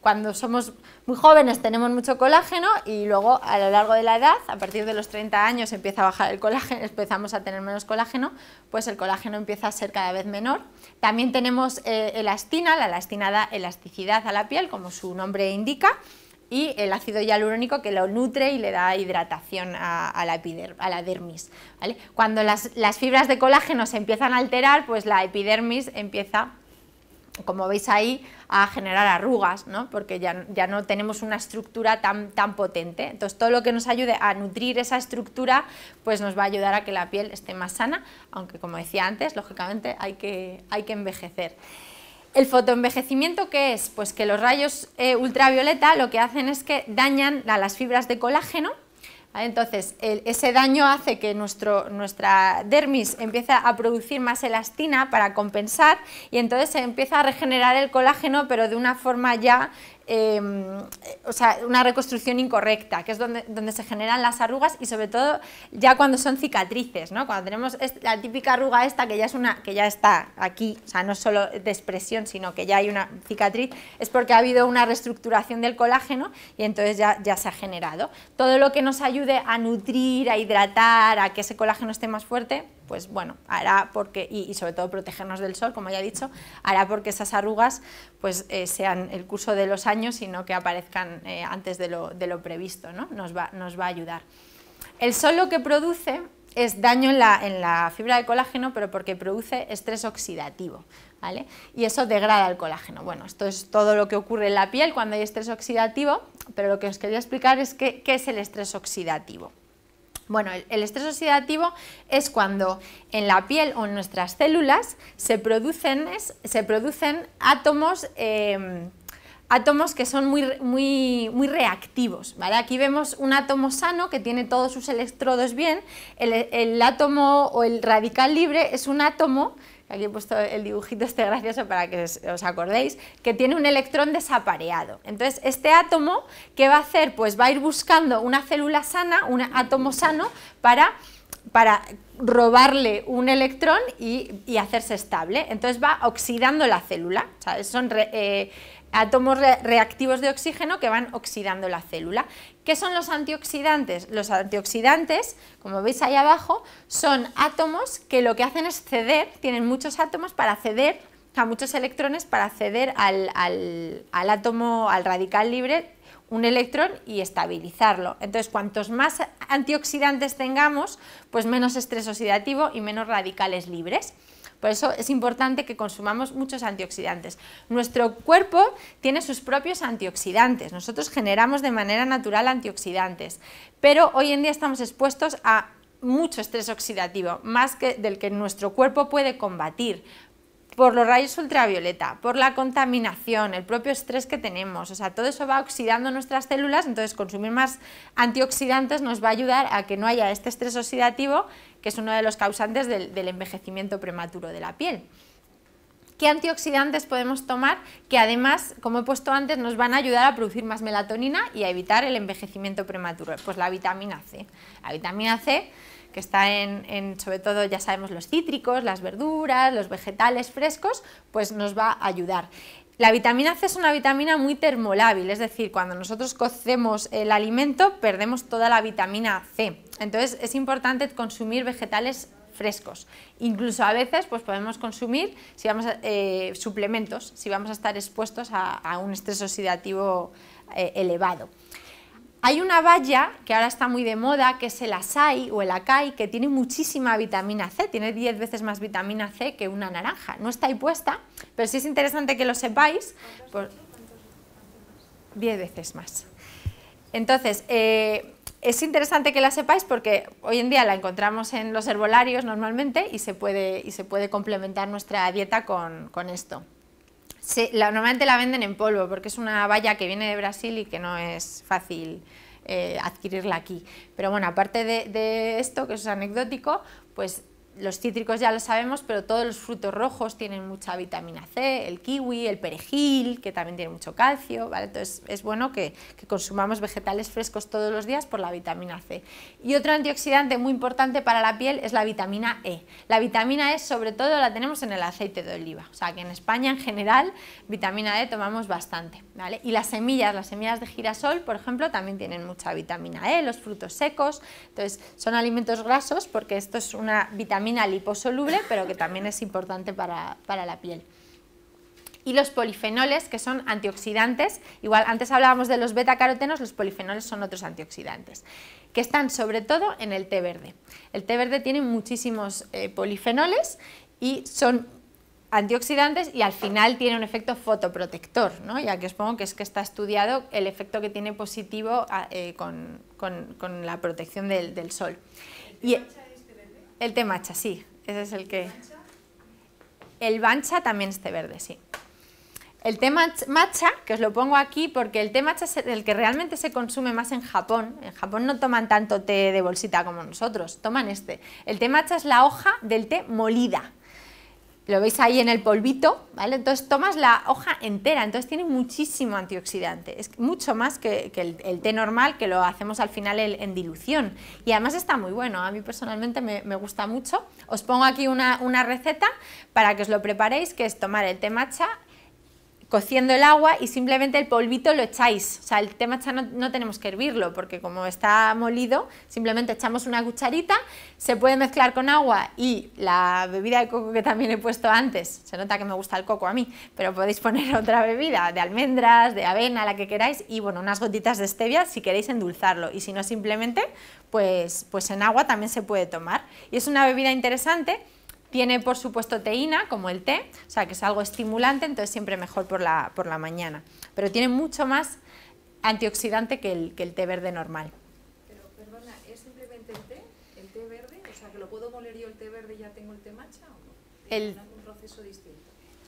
Cuando somos muy jóvenes tenemos mucho colágeno y luego a lo largo de la edad, a partir de los 30 años empieza a bajar el colágeno, empezamos a tener menos colágeno, pues el colágeno empieza a ser cada vez menor. También tenemos eh, elastina, la elastina da elasticidad a la piel, como su nombre indica, y el ácido hialurónico que lo nutre y le da hidratación a, la, dermis. Cuando las, fibras de colágeno se empiezan a alterar, pues la epidermis empieza como veis ahí, a generar arrugas, ¿no? porque ya, no tenemos una estructura tan, potente. Entonces, todo lo que nos ayude a nutrir esa estructura, pues nos va a ayudar a que la piel esté más sana, aunque como decía antes, lógicamente hay que envejecer. ¿El fotoenvejecimiento qué es? Pues que los rayos eh, ultravioleta lo que hacen es que dañan a las fibras de colágeno, entonces ese daño hace que nuestro, nuestra dermis empieza a producir más elastina para compensar y entonces se empieza a regenerar el colágeno pero de una forma ya Em, o sea, una reconstrucción incorrecta, que es donde, se generan las arrugas y sobre todo ya cuando son cicatrices, ¿no? Cuando tenemos la típica arruga esta que ya, es una, que ya está aquí, o sea, no solo de expresión, sino que ya hay una cicatriz, es porque ha habido una reestructuración del colágeno y entonces ya, ya se ha generado. Todo lo que nos ayude a nutrir, a hidratar, a que ese colágeno esté más fuerte, pues bueno, hará porque, y, sobre todo protegernos del sol, como ya he dicho, hará porque esas arrugas pues, eh, sean el curso de los años y no que aparezcan eh, antes de lo, previsto, ¿no? nos, va, a ayudar. El sol lo que produce es daño en la, fibra de colágeno, pero porque produce estrés oxidativo, ¿vale? Y eso degrada el colágeno. Bueno, esto es todo lo que ocurre en la piel cuando hay estrés oxidativo, pero lo que os quería explicar es qué es el estrés oxidativo. Bueno, el, estrés oxidativo es cuando en la piel o en nuestras células se producen, átomos... Em, átomos que son muy, muy, muy reactivos. Aquí vemos un átomo sano que tiene todos sus electrodos bien. el, átomo o el radical libre es un átomo aquí he puesto el dibujito este gracioso para que os acordéis, que tiene un electrón desapareado. Entonces, este átomo, ¿qué va a hacer? Pues va a ir buscando una célula sana, un átomo sano, para para robarle un electrón y, hacerse estable. Entonces va oxidando la célula, Son eh, átomos reactivos de oxígeno que van oxidando la célula. ¿Qué son los antioxidantes? Los antioxidantes, como veis ahí abajo, son átomos que lo que hacen es ceder, tienen muchos átomos para ceder a muchos electrones para ceder al átomo, al radical libre un electrón y estabilizarlo. Entonces, cuantos más antioxidantes tengamos, pues menos estrés oxidativo y menos radicales libres. Por eso es importante que consumamos muchos antioxidantes. Nuestro cuerpo tiene sus propios antioxidantes. Nosotros generamos de manera natural antioxidantes, pero hoy en día estamos expuestos a mucho estrés oxidativo, más que del que nuestro cuerpo puede combatir por los rayos ultravioleta, por la contaminación, el propio estrés que tenemos, o sea, todo eso va oxidando nuestras células, entonces consumir más antioxidantes nos va a ayudar a que no haya este estrés oxidativo, que es uno de los causantes del, envejecimiento prematuro de la piel. ¿Qué antioxidantes podemos tomar que además, como he puesto antes, nos van a ayudar a producir más melatonina y a evitar el envejecimiento prematuro? Pues la vitamina C. La vitamina C que está en, sobre todo, ya sabemos, los cítricos, las verduras, los vegetales frescos, pues nos va a ayudar. La vitamina C es una vitamina muy termolábil, es decir, cuando nosotros cocemos el alimento perdemos toda la vitamina C. Entonces es importante consumir vegetales frescos. Incluso a veces pues podemos consumir si vamos eh, suplementos, si vamos a estar expuestos a, un estrés oxidativo eh, elevado. Hay una valla que ahora está muy de moda, que es el asai o el acai, que tiene muchísima vitamina C, tiene 10 veces más vitamina C que una naranja. No está ahí puesta, pero sí es interesante que lo sepáis. 10 veces más. Entonces, eh, es interesante que la sepáis porque hoy en día la encontramos en los herbolarios normalmente y se puede, y se puede complementar nuestra dieta con esto normalmente la venden en polvo porque es una valla que viene de Brasil y que no es fácil eh, adquirirla aquí. Pero bueno, aparte de esto, que es anecdótico, pues los cítricos ya lo sabemos, pero todos los frutos rojos tienen mucha vitamina C, el kiwi, el perejil, que también tiene mucho calcio, Entonces es bueno que, que, consumamos vegetales frescos todos los días por la vitamina C. Y otro antioxidante muy importante para la piel es la vitamina E. La vitamina E sobre todo la tenemos en el aceite de oliva, o sea que en España en general vitamina E tomamos bastante, ¿vale? Y las semillas, las semillas de girasol, por ejemplo, también tienen mucha vitamina E, los frutos secos, entonces son alimentos grasos porque esto es una vitamina vitamina liposoluble, pero que también es importante para, la piel y los polifenoles, que son antioxidantes. Igual antes hablábamos de los beta-carotenos, los polifenoles son otros antioxidantes, que están sobre todo en el té verde. El té verde tiene muchísimos eh, polifenoles y son antioxidantes y al final tiene un efecto fotoprotector, ¿no? ya que os pongo que es que está estudiado el efecto que tiene positivo ah, eh, con, la protección del, del sol. Y, el té matcha, sí. Ese es el que... El bancha también este verde, sí. El té matcha, que os lo pongo aquí porque el té matcha es el que realmente se consume más en Japón. En Japón no toman tanto té de bolsita como nosotros, toman este. El té matcha es la hoja del té molida lo veis ahí en el polvito, ¿vale? Entonces tomas la hoja entera, entonces tiene muchísimo antioxidante, es mucho más que, el, té normal que lo hacemos al final en dilución y además está muy bueno, a mí personalmente me, gusta mucho. Os pongo aquí una, una, receta para que os lo preparéis, que es tomar el té matcha cociendo el agua y simplemente el polvito lo echáis. O sea, el tema está no, no, tenemos que hervirlo porque como está molido, simplemente echamos una cucharita, se puede mezclar con agua y la bebida de coco que también he puesto antes, se nota que me gusta el coco a mí, pero podéis poner otra bebida de almendras, de avena, la que queráis y bueno, unas gotitas de stevia si queréis endulzarlo y si no simplemente pues, pues en agua también se puede tomar. Y es una bebida interesante tiene, por supuesto, teína, como el té, o sea, que es algo estimulante, entonces siempre mejor por la, mañana. Pero tiene mucho más antioxidante que el, té verde normal. Pero, perdona, ¿es simplemente el té? ¿El té verde? O sea, ¿que lo puedo moler yo el té verde y ya tengo el té matcha? ¿O no? proceso distinto?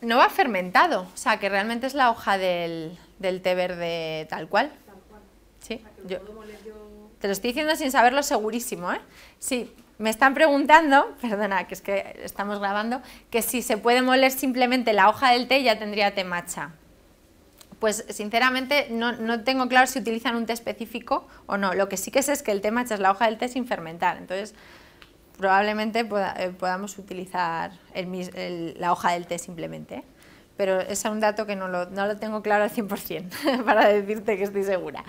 No va fermentado, o sea, que realmente es la hoja del, té verde tal cual. Tal cual. Sí, o sea, que lo puedo moler yo... Te lo estoy diciendo sin saberlo segurísimo, ¿eh? Sí, me están preguntando, perdona, que es que estamos grabando, que si se puede moler simplemente la hoja del té ya tendría té matcha. Pues sinceramente no, tengo claro si utilizan un té específico o no. Lo que sí que sé es que el té matcha es la hoja del té sin fermentar. Entonces probablemente eh, podamos utilizar la hoja del té simplemente. ¿eh? Pero es un dato que no lo, no lo tengo claro al 100% para decirte que estoy segura.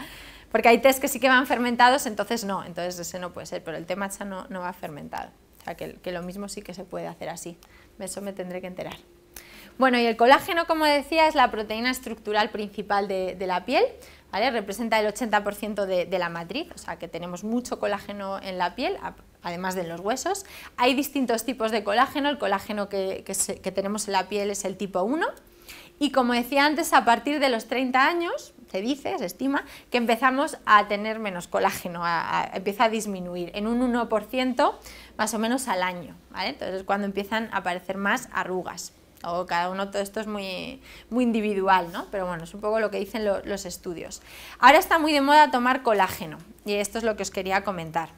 Porque hay tés que sí que van fermentados, entonces no, entonces ese no puede ser, pero el té matcha no, no va fermentado. O sea, que, lo mismo sí que se puede hacer así. Eso me tendré que enterar. Bueno, y el colágeno, como decía, es la proteína estructural principal de, la piel. Representa el 80% de, la matriz, o sea que tenemos mucho colágeno en la piel, además de en los huesos. Hay distintos tipos de colágeno. El colágeno que, que tenemos en la piel es el tipo 1. Y como decía antes, a partir de los 30 años dice, se estima, que empezamos a tener menos colágeno, empieza a disminuir en un 1% más o menos al año. Entonces es cuando empiezan a aparecer más arrugas. O cada uno, todo esto es muy, individual, ¿no? Pero bueno, es un poco lo que dicen los estudios. Ahora está muy de moda tomar colágeno y esto es lo que os quería comentar.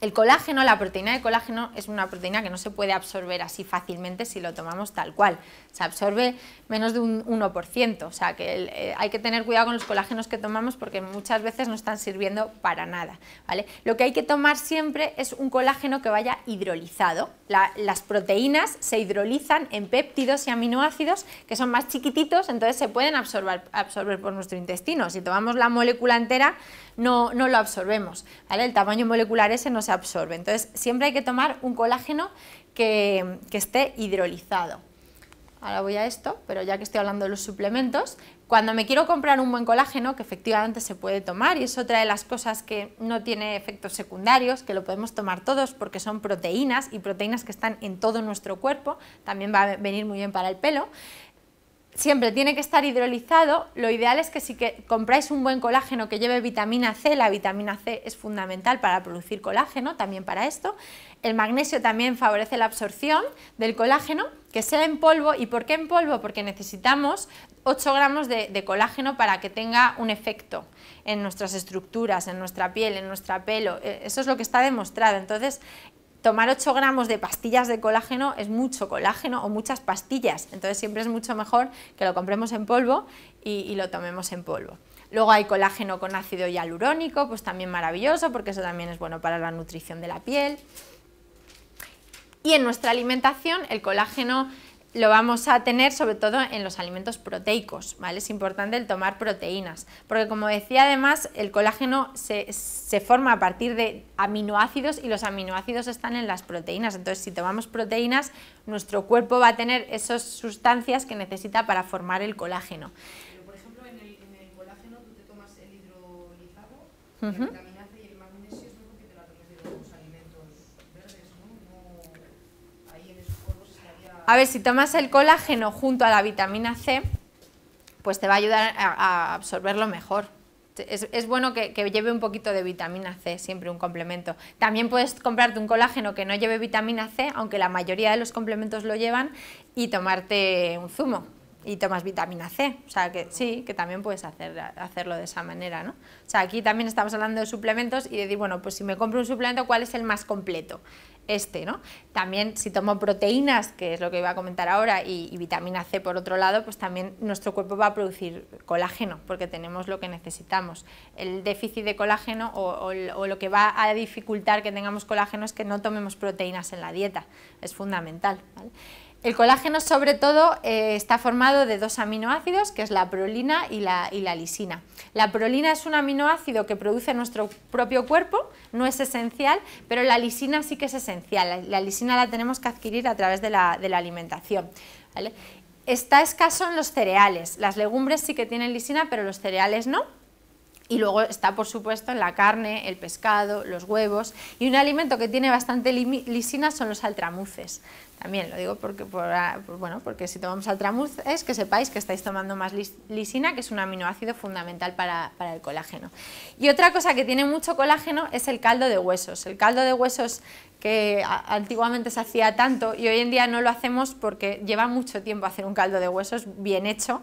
El colágeno, la proteína de colágeno es una proteína que no se puede absorber así fácilmente si lo tomamos tal cual. Se absorbe menos de un 1%, o sea que eh, hay que tener cuidado con los colágenos que tomamos porque muchas veces no están sirviendo para nada. ¿vale? Lo que hay que tomar siempre es un colágeno que vaya hidrolizado. las proteínas se hidrolizan en péptidos y aminoácidos que son más chiquititos, entonces se pueden absorber por nuestro intestino. Si tomamos la molécula entera, no, no lo absorbemos, El tamaño molecular ese no se absorbe. Entonces, siempre hay que tomar un colágeno que, que esté hidrolizado. Ahora voy a esto, pero ya que estoy hablando de los suplementos, cuando me quiero comprar un buen colágeno, que efectivamente se puede tomar, y es otra de las cosas que no tiene efectos secundarios, que lo podemos tomar todos porque son proteínas y proteínas que están en todo nuestro cuerpo, también va a venir muy bien para el pelo, siempre tiene que estar hidrolizado, lo ideal es que si compráis un buen colágeno que lleve vitamina C, la vitamina C es fundamental para producir colágeno, también para esto, el magnesio también favorece la absorción del colágeno, que sea en polvo, ¿y por qué en polvo? Porque necesitamos 8 gramos de, colágeno para que tenga un efecto en nuestras estructuras, en nuestra piel, en nuestro pelo, e, eso es lo que está demostrado, entonces tomar 8 gramos de pastillas de colágeno es mucho colágeno o muchas pastillas, entonces siempre es mucho mejor que lo compremos en polvo y, y lo tomemos en polvo. Luego hay colágeno con ácido hialurónico, pues también maravilloso porque eso también es bueno para la nutrición de la piel. Y en nuestra alimentación el colágeno lo vamos a tener sobre todo en los alimentos proteicos, ¿vale? Es importante el tomar proteínas, porque como decía además, el colágeno se, se, forma a partir de aminoácidos y los aminoácidos están en las proteínas, entonces si tomamos proteínas, nuestro cuerpo va a tener esas sustancias que necesita para formar el colágeno. Pero por ejemplo, en el, colágeno tú te tomas el hidrolizado, A ver, si tomas el colágeno junto a la vitamina C, pues te va a ayudar a, absorberlo mejor. Es, bueno que, lleve un poquito de vitamina C, siempre un complemento. También puedes comprarte un colágeno que no lleve vitamina C, aunque la mayoría de los complementos lo llevan, y tomarte un zumo y tomas vitamina C. O sea, que sí, que también puedes hacerlo de esa manera, ¿no? O sea, aquí también estamos hablando de suplementos y de decir, bueno, pues si me compro un suplemento, ¿cuál es el más completo? este, ¿no? También si tomo proteínas, que es lo que iba a comentar ahora, y, vitamina C por otro lado, pues también nuestro cuerpo va a producir colágeno, porque tenemos lo que necesitamos. El déficit de colágeno o, lo que va a dificultar que tengamos colágeno es que no tomemos proteínas en la dieta, es fundamental. El colágeno sobre todo eh, está formado de dos aminoácidos, que es la prolina y la, lisina. La prolina es un aminoácido que produce nuestro propio cuerpo, no es esencial, pero la lisina sí que es esencial. La, lisina la tenemos que adquirir a través de la, alimentación. Está escaso en los cereales. Las legumbres sí que tienen lisina, pero los cereales no. Y luego está, por supuesto, en la carne, el pescado, los huevos. Y un alimento que tiene bastante lisina son los altramuces. También lo digo porque, por, ah, bueno, porque si tomamos altramuz es que sepáis que estáis tomando más lisina, que es un aminoácido fundamental para, para, el colágeno. Y otra cosa que tiene mucho colágeno es el caldo de huesos. El caldo de huesos que antiguamente se hacía tanto y hoy en día no lo hacemos porque lleva mucho tiempo hacer un caldo de huesos bien hecho.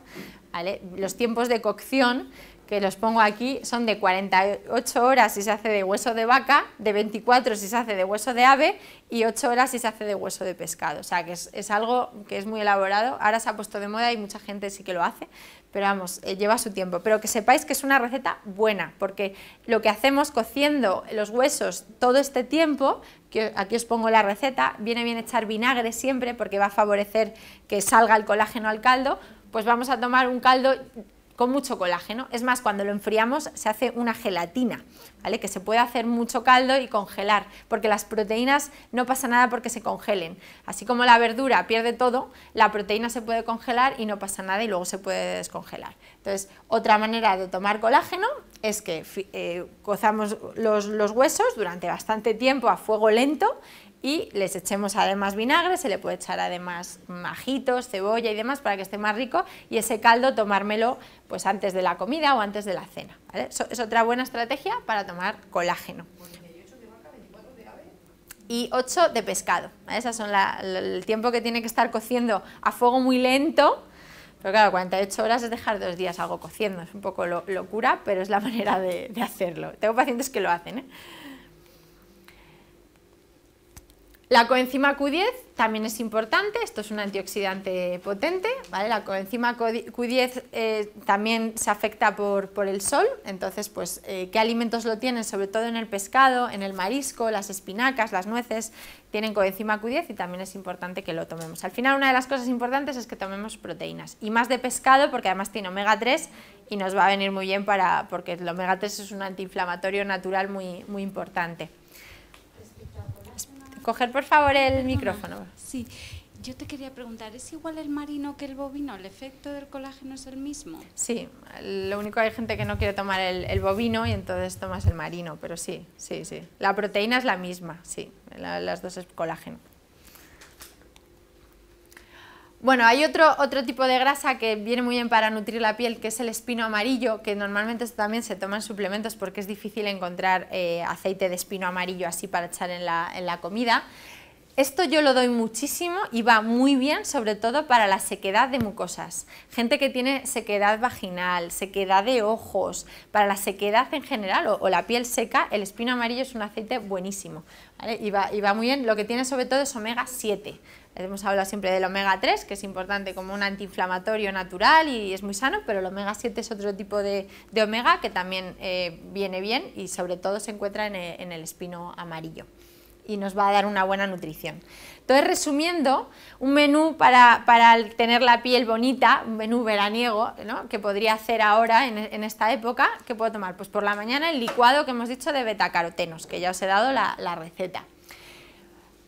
Los tiempos de cocción que los pongo aquí, son de 48 horas si se hace de hueso de vaca, de 24 si se hace de hueso de ave y 8 horas si se hace de hueso de pescado. O sea, que es, algo que es muy elaborado. Ahora se ha puesto de moda y mucha gente sí que lo hace, pero vamos, eh, lleva su tiempo. Pero que sepáis que es una receta buena, porque lo que hacemos cociendo los huesos todo este tiempo, que aquí os pongo la receta, viene bien echar vinagre siempre porque va a favorecer que salga el colágeno al caldo, pues vamos a tomar un caldo con mucho colágeno. Es más, cuando lo enfriamos se hace una gelatina, ¿vale? Que se puede hacer mucho caldo y congelar, porque las proteínas no pasa nada porque se congelen. Así como la verdura pierde todo, la proteína se puede congelar y no pasa nada y luego se puede descongelar. Entonces, otra manera de tomar colágeno es que eh, cozamos los huesos durante bastante tiempo a fuego lento y les echemos además vinagre, se le puede echar además majitos, cebolla y demás para que esté más rico y ese caldo tomármelo pues antes de la comida o antes de la cena. es otra buena estrategia para tomar colágeno. Y 8 de pescado. Esas son el tiempo que tiene que estar cociendo a fuego muy lento. Pero claro, 48 horas es dejar dos días algo cociendo. Es un poco locura, pero es la manera de, hacerlo. Tengo pacientes que lo hacen. ¿eh? La coenzima Q10 también es importante, esto es un antioxidante potente, La coenzima Q10 eh, también se afecta por, el sol, entonces pues eh, qué alimentos lo tienen, sobre todo en el pescado, en el marisco, las espinacas, las nueces, tienen coenzima Q10 y también es importante que lo tomemos. Al final una de las cosas importantes es que tomemos proteínas y más de pescado porque además tiene omega 3 y nos va a venir muy bien para, porque el omega 3 es un antiinflamatorio natural muy importante coger por favor el micrófono. Sí, yo te quería preguntar, ¿es igual el marino que el bovino? ¿El efecto del colágeno es el mismo? Sí, lo único hay gente que no quiere tomar el, el bovino y entonces tomas el marino, pero sí, sí, sí. La proteína es la misma, sí, las dos es colágeno. Bueno, hay otro, tipo de grasa que viene muy bien para nutrir la piel, que es el espino amarillo, que normalmente también se toman suplementos porque es difícil encontrar eh, aceite de espino amarillo así para echar en la, comida. Esto yo lo doy muchísimo y va muy bien sobre todo para la sequedad de mucosas. Gente que tiene sequedad vaginal, sequedad de ojos, para la sequedad en general o, la piel seca, el espino amarillo es un aceite buenísimo. y va muy bien, lo que tiene sobre todo es omega 7. Hemos hablado siempre del omega 3, que es importante como un antiinflamatorio natural y es muy sano, pero el omega 7 es otro tipo de, omega que también eh, viene bien y sobre todo se encuentra en el, espino amarillo y nos va a dar una buena nutrición. Entonces, resumiendo, un menú para, tener la piel bonita, un menú veraniego, que podría hacer ahora en, esta época, ¿qué puedo tomar? Pues por la mañana el licuado que hemos dicho de betacarotenos, que ya os he dado la receta.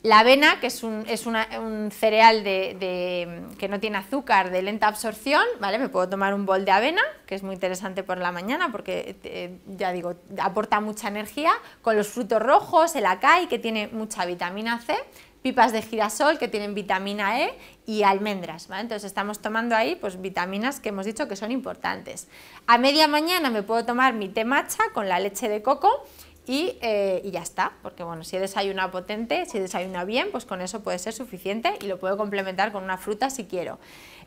La avena, que es un, cereal que no tiene azúcar, de lenta absorción, ¿vale? Me puedo tomar un bol de avena, que es muy interesante por la mañana porque, eh, ya digo, aporta mucha energía, con los frutos rojos, el acai, que tiene mucha vitamina C, pipas de girasol que tienen vitamina E y almendras, ¿vale? Entonces estamos tomando ahí pues vitaminas que hemos dicho que son importantes. A media mañana me puedo tomar mi té matcha con la leche de coco eh, y, ya está, porque bueno, si he desayunado potente, si he desayunado bien, pues con eso puede ser suficiente y lo puedo complementar con una fruta si quiero.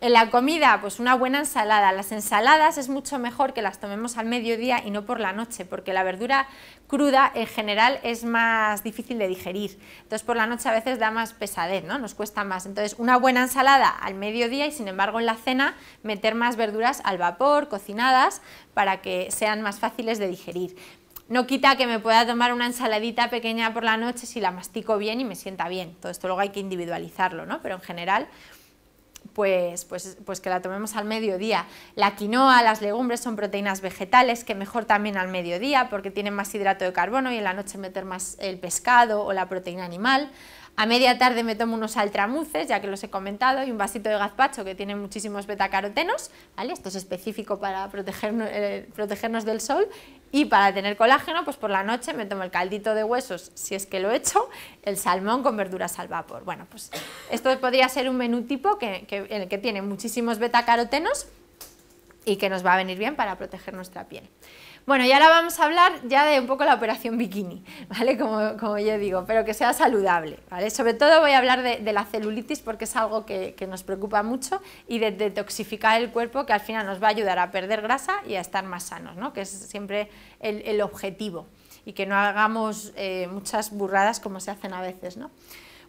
En la comida, pues una buena ensalada. Las ensaladas es mucho mejor que las tomemos al mediodía y no por la noche, porque la verdura cruda en general es más difícil de digerir. Entonces por la noche a veces da más pesadez, ¿no? Nos cuesta más. Entonces una buena ensalada al mediodía y sin embargo en la cena meter más verduras al vapor, cocinadas, para que sean más fáciles de digerir. No quita que me pueda tomar una ensaladita pequeña por la noche si la mastico bien y me sienta bien. Todo esto luego hay que individualizarlo, ¿no? Pero en general, pues, pues, pues, que la tomemos al mediodía. La quinoa, las legumbres son proteínas vegetales, que mejor también al mediodía porque tienen más hidrato de carbono y en la noche meter más el pescado o la proteína animal. A media tarde me tomo unos altramuces, ya que los he comentado, y un vasito de gazpacho que tiene muchísimos betacarotenos, ¿vale? Esto es específico para eh, protegernos, del sol. Y para tener colágeno, pues por la noche me tomo el caldito de huesos, si es que lo he hecho, el salmón con verduras al vapor. Bueno, pues esto podría ser un menú tipo que, que tiene muchísimos betacarotenos y que nos va a venir bien para proteger nuestra piel. Bueno, y ahora vamos a hablar ya de un poco la operación bikini, ¿vale? Como, yo digo, pero que sea saludable, ¿vale? Sobre todo voy a hablar de, la celulitis porque es algo que, nos preocupa mucho y de detoxificar el cuerpo que al final nos va a ayudar a perder grasa y a estar más sanos, ¿no? Que es siempre el, objetivo y que no hagamos eh, muchas burradas como se hacen a veces, ¿no?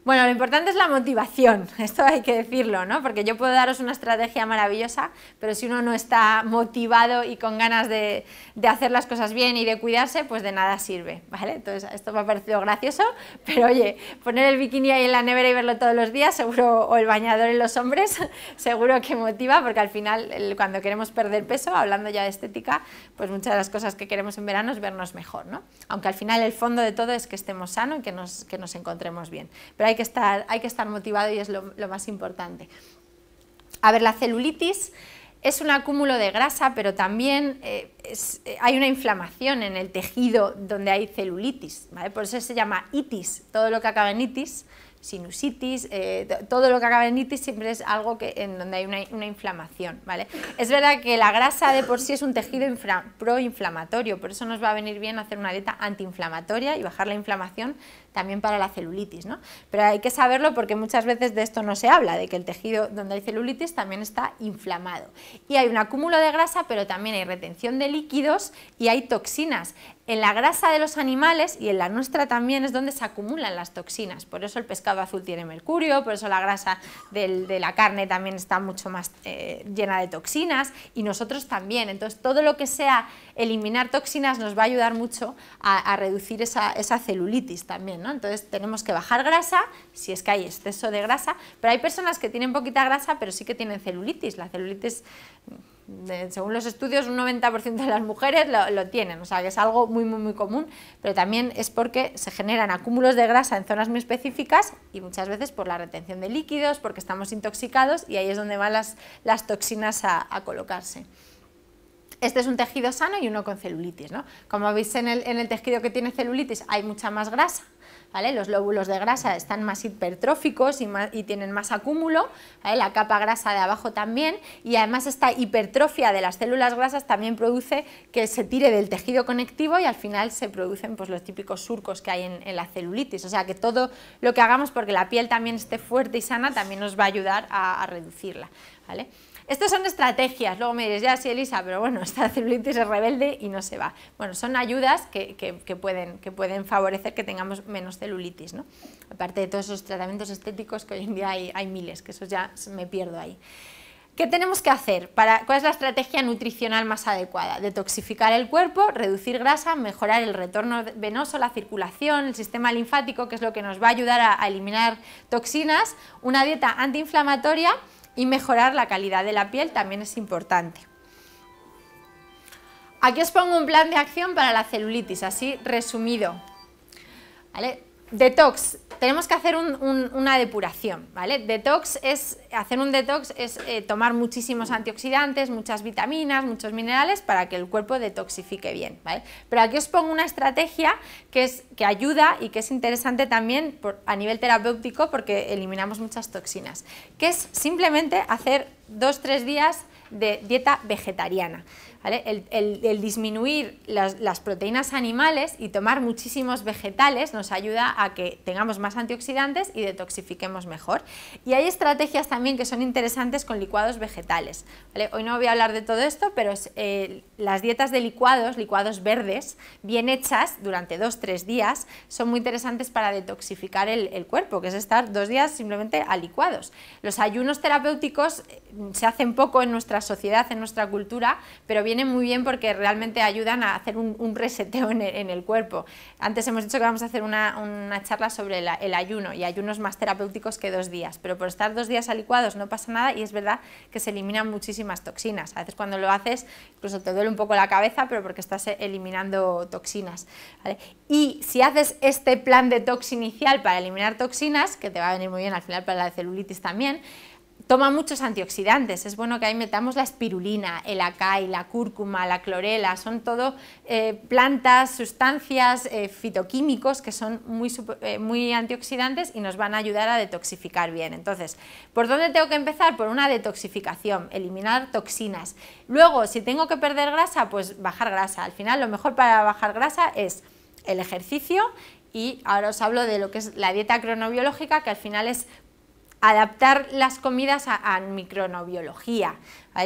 Bueno, lo importante es la motivación, esto hay que decirlo, ¿no? Porque yo puedo daros una estrategia maravillosa, pero si uno no está motivado y con ganas de, de hacer las cosas bien y de cuidarse, pues de nada sirve, ¿vale? Entonces, esto me ha parecido gracioso, pero oye, poner el bikini ahí en la nevera y verlo todos los días, seguro, o el bañador en los hombres, seguro que motiva, porque al final, cuando queremos perder peso, hablando ya de estética, pues muchas de las cosas que queremos en verano es vernos mejor, ¿no? Aunque al final el fondo de todo es que estemos sanos y que nos, encontremos bien, pero hay que estar, hay que estar motivado y es lo, lo más importante. A ver, la celulitis es un acúmulo de grasa, pero también eh, eh, hay una inflamación en el tejido donde hay celulitis, ¿vale? por eso se llama itis, todo lo que acaba en itis, sinusitis, eh, todo lo que acaba en itis siempre es algo que, en donde hay una, inflamación. ¿vale? Es verdad que la grasa de por sí es un tejido proinflamatorio, por eso nos va a venir bien hacer una dieta antiinflamatoria y bajar la inflamación también para la celulitis. ¿no? Pero hay que saberlo porque muchas veces de esto no se habla, de que el tejido donde hay celulitis también está inflamado. Y hay un acúmulo de grasa, pero también hay retención de líquidos y hay toxinas. En la grasa de los animales y en la nuestra también es donde se acumulan las toxinas. Por eso el pescado azul tiene mercurio, por eso la grasa de la carne también está mucho más eh, llena de toxinas y nosotros también. Entonces todo lo que sea eliminar toxinas nos va a ayudar mucho a, reducir esa celulitis también. Entonces tenemos que bajar grasa, si es que hay exceso de grasa, pero hay personas que tienen poquita grasa, pero sí que tienen celulitis. La celulitis, mm, según los estudios, un 90% de las mujeres lo, tienen, o sea que es algo muy, muy, muy común, pero también es porque se generan acúmulos de grasa en zonas muy específicas y muchas veces por la retención de líquidos, porque estamos intoxicados y ahí es donde van las, toxinas a, colocarse este es un tejido sano y uno con celulitis. ¿no? Como veis en el tejido que tiene celulitis hay mucha más grasa, los lóbulos de grasa están más hipertróficos y, tienen más acúmulo, la capa grasa de abajo también, y además esta hipertrofia de las células grasas también produce que se tire del tejido conectivo y al final se producen pues, los típicos surcos que hay en, la celulitis. O sea que todo lo que hagamos porque la piel también esté fuerte y sana también nos va a ayudar a, reducirla. Estas son estrategias, luego me diréis, ya sí Elisa, pero bueno, esta celulitis es rebelde y no se va. Bueno, son ayudas que, pueden, favorecer que tengamos menos celulitis, ¿no? Aparte de todos esos tratamientos estéticos que hoy en día hay, miles, que eso ya me pierdo ahí. ¿Qué tenemos que hacer? ¿Cuál es la estrategia nutricional más adecuada? Detoxificar el cuerpo, reducir grasa, mejorar el retorno venoso, la circulación, el sistema linfático, que es lo que nos va a ayudar a eliminar toxinas, una dieta antiinflamatoria y mejorar la calidad de la piel también es importante. Aquí os pongo un plan de acción para la celulitis, así resumido. Detox. Tenemos que hacer una depuración, ¿vale? Detox es, hacer un detox es eh, tomar muchísimos antioxidantes, muchas vitaminas, muchos minerales para que el cuerpo detoxifique bien, ¿vale? Pero aquí os pongo una estrategia que, ayuda y que es interesante también a nivel terapéutico porque eliminamos muchas toxinas, que es simplemente hacer dos, tres días de dieta vegetariana. El, disminuir las, proteínas animales y tomar muchísimos vegetales nos ayuda a que tengamos más antioxidantes y detoxifiquemos mejor. Y hay estrategias también que son interesantes con licuados vegetales. Hoy no voy a hablar de todo esto, pero eh, las dietas de licuados, licuados verdes, bien hechas durante dos o tres días, son muy interesantes para detoxificar el, el cuerpo, que es estar dos días simplemente a licuados. Los ayunos terapéuticos eh, se hacen poco en nuestra sociedad, en nuestra cultura, pero bien vienen muy bien porque realmente ayudan a hacer un, reseteo en el, cuerpo. Antes hemos dicho que vamos a hacer una, charla sobre el, ayuno y ayunos más terapéuticos que dos días, pero por estar dos días alicuados no pasa nada y es verdad que se eliminan muchísimas toxinas. A veces cuando lo haces incluso te duele un poco la cabeza, pero porque estás eliminando toxinas. Y si haces este plan de tox inicial para eliminar toxinas, que te va a venir muy bien al final para la celulitis también, Toma muchos antioxidantes, es bueno que ahí metamos la espirulina, el acai, la cúrcuma, la clorela, son todo eh, plantas, sustancias, eh, fitoquímicos que son muy, eh, muy antioxidantes y nos van a ayudar a detoxificar bien. Entonces, ¿por dónde tengo que empezar? Por una detoxificación, eliminar toxinas. Luego, si tengo que perder grasa, pues bajar grasa. Al final, lo mejor para bajar grasa es el ejercicio y ahora os hablo de lo que es la dieta cronobiológica, que al final es adaptar las comidas a, a micronobiología.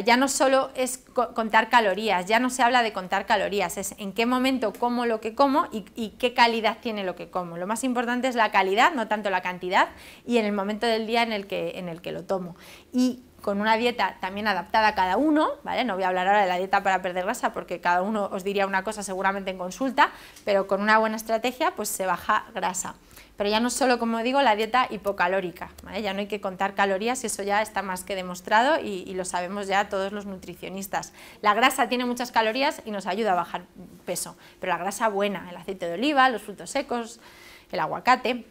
Ya no solo es contar calorías, ya no se habla de contar calorías, es en qué momento como lo que como y, qué calidad tiene lo que como. Lo más importante es la calidad, no tanto la cantidad, y en el momento del día en el que, lo tomo. Y con una dieta también adaptada a cada uno, ¿vale? No voy a hablar ahora de la dieta para perder grasa porque cada uno os diría una cosa seguramente en consulta, pero con una buena estrategia pues se baja grasa pero ya no solo, como digo, la dieta hipocalórica, ya no hay que contar calorías, y eso ya está más que demostrado y, lo sabemos ya todos los nutricionistas. La grasa tiene muchas calorías y nos ayuda a bajar peso, pero la grasa buena, el aceite de oliva, los frutos secos, el aguacate,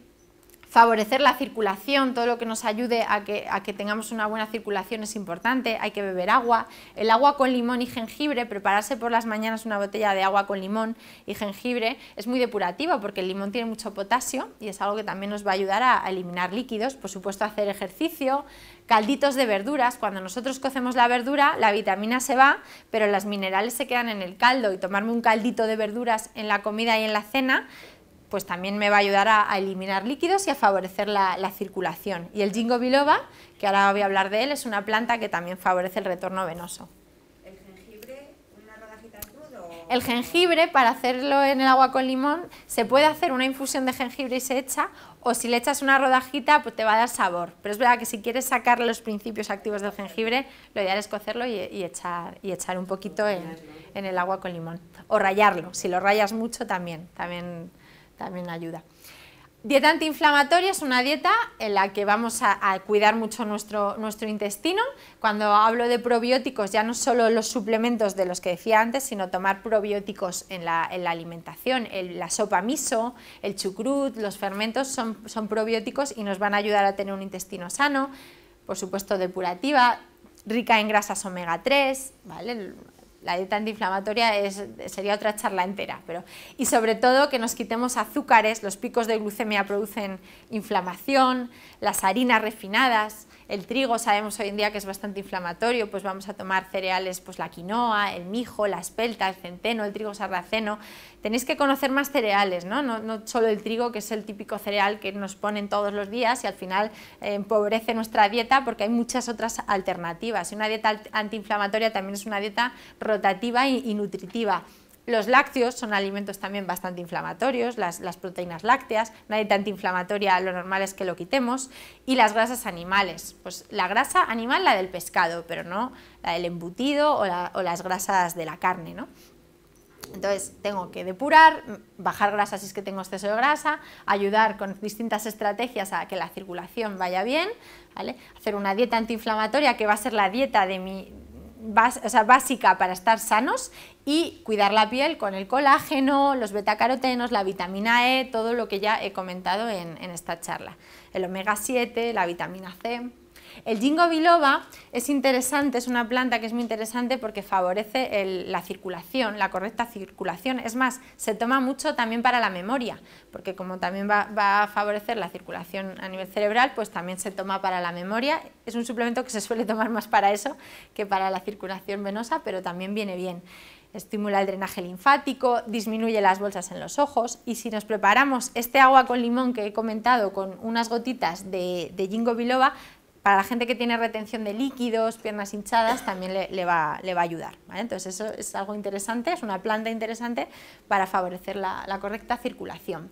favorecer la circulación, todo lo que nos ayude a que, tengamos una buena circulación es importante, hay que beber agua, el agua con limón y jengibre, prepararse por las mañanas una botella de agua con limón y jengibre es muy depurativa porque el limón tiene mucho potasio y es algo que también nos va a ayudar a, eliminar líquidos, por supuesto hacer ejercicio, calditos de verduras, cuando nosotros cocemos la verdura la vitamina se va pero las minerales se quedan en el caldo y tomarme un caldito de verduras en la comida y en la cena pues también me va a ayudar a, eliminar líquidos y a favorecer la, circulación. Y el jingo biloba, que ahora voy a hablar de él, es una planta que también favorece el retorno venoso. ¿El jengibre, una rodajita El jengibre, para hacerlo en el agua con limón, se puede hacer una infusión de jengibre y se echa, o si le echas una rodajita, pues te va a dar sabor. Pero es verdad que si quieres sacar los principios activos del jengibre, lo ideal es cocerlo y, echar, y echar un poquito en, el agua con limón. O rayarlo, si lo rayas mucho también, también también ayuda. Dieta antiinflamatoria es una dieta en la que vamos a, cuidar mucho nuestro, nuestro, intestino. Cuando hablo de probióticos, ya no solo los suplementos de los que decía antes, sino tomar probióticos en la, alimentación. la sopa miso, el chucrut, los fermentos son, son probióticos y nos van a ayudar a tener un intestino sano, por supuesto depurativa, rica en grasas omega 3, ¿vale? la dieta antiinflamatoria es, sería otra charla entera, pero y sobre todo que nos quitemos azúcares, los picos de glucemia producen inflamación, las harinas refinadas, el trigo sabemos hoy en día que es bastante inflamatorio, pues vamos a tomar cereales, pues la quinoa, el mijo, la espelta, el centeno, el trigo sarraceno. Tenéis que conocer más cereales, ¿no? No, solo el trigo, que es el típico cereal que nos ponen todos los días y al final eh, empobrece nuestra dieta porque hay muchas otras alternativas. Y una dieta antiinflamatoria también es una dieta rotativa y nutritiva. Los lácteos son alimentos también bastante inflamatorios, las, proteínas lácteas, nadie dieta antiinflamatoria lo normal es que lo quitemos. Y las grasas animales, pues la grasa animal, la del pescado, pero no la del embutido o, las grasas de la carne, ¿no? Entonces tengo que depurar, bajar grasa si es que tengo exceso de grasa, ayudar con distintas estrategias a que la circulación vaya bien, hacer una dieta antiinflamatoria que va a ser la dieta de mi, básica para estar sanos y cuidar la piel con el colágeno, los betacarotenos, la vitamina E, todo lo que ya he comentado en, en esta charla. El omega 7, la vitamina C. El jingo biloba es interesante, es una planta que es muy interesante porque favorece la circulación, la correcta circulación. Es más, se toma mucho también para la memoria, porque como también va, a favorecer la circulación a nivel cerebral, pues también se toma para la memoria. Es un suplemento que se suele tomar más para eso que para la circulación venosa, pero también viene bien estimula el drenaje linfático, disminuye las bolsas en los ojos y si nos preparamos este agua con limón que he comentado con unas gotitas de, de biloba, para la gente que tiene retención de líquidos, piernas hinchadas, también le, va, le va, a ayudar. Entonces eso es algo interesante, es una planta interesante para favorecer la correcta circulación.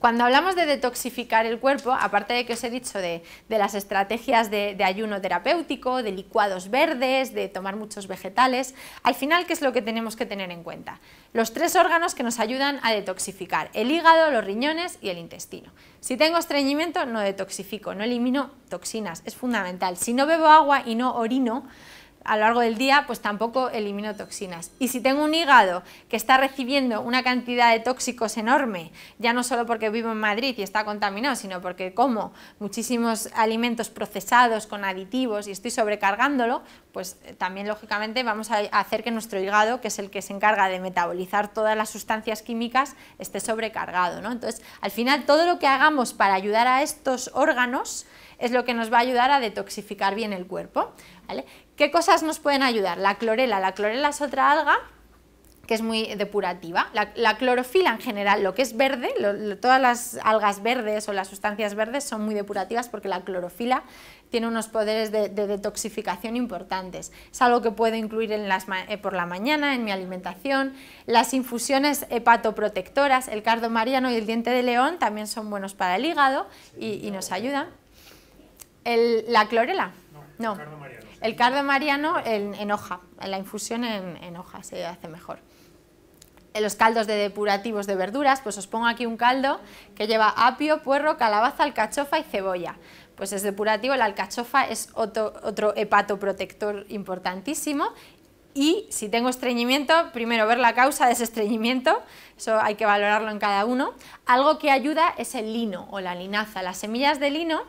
Cuando hablamos de detoxificar el cuerpo, aparte de que os he dicho de, las estrategias de, de, ayuno terapéutico, de licuados verdes, de tomar muchos vegetales, al final, ¿qué es lo que tenemos que tener en cuenta? Los tres órganos que nos ayudan a detoxificar, el hígado, los riñones y el intestino. Si tengo estreñimiento, no detoxifico, no elimino toxinas, es fundamental. Si no bebo agua y no orino, a lo largo del día pues tampoco elimino toxinas. Y si tengo un hígado que está recibiendo una cantidad de tóxicos enorme, ya no solo porque vivo en Madrid y está contaminado, sino porque como muchísimos alimentos procesados con aditivos y estoy sobrecargándolo, pues eh, también lógicamente vamos a hacer que nuestro hígado, que es el que se encarga de metabolizar todas las sustancias químicas, esté sobrecargado. ¿no? Entonces, al final todo lo que hagamos para ayudar a estos órganos es lo que nos va a ayudar a detoxificar bien el cuerpo. ¿Qué cosas nos pueden ayudar? La clorela. La clorela es otra alga que es muy depurativa. La, clorofila en general, lo que es verde, todas las algas verdes o las sustancias verdes son muy depurativas porque la clorofila tiene unos poderes de, detoxificación importantes. Es algo que puedo incluir eh, por la mañana en mi alimentación. Las infusiones hepatoprotectoras, el cardo mariano y el diente de león también son buenos para el hígado y, nos ayudan. la clorela. No. no. El cardo mariano en, hoja, en la infusión en, hoja se hace mejor. En los caldos de depurativos de verduras, pues os pongo aquí un caldo que lleva apio, puerro, calabaza, alcachofa y cebolla. Pues es depurativo, la alcachofa es otro hepatoprotector importantísimo y si tengo estreñimiento, primero ver la causa de ese estreñimiento, eso hay que valorarlo en cada uno. Algo que ayuda es el lino o la linaza. Las semillas de lino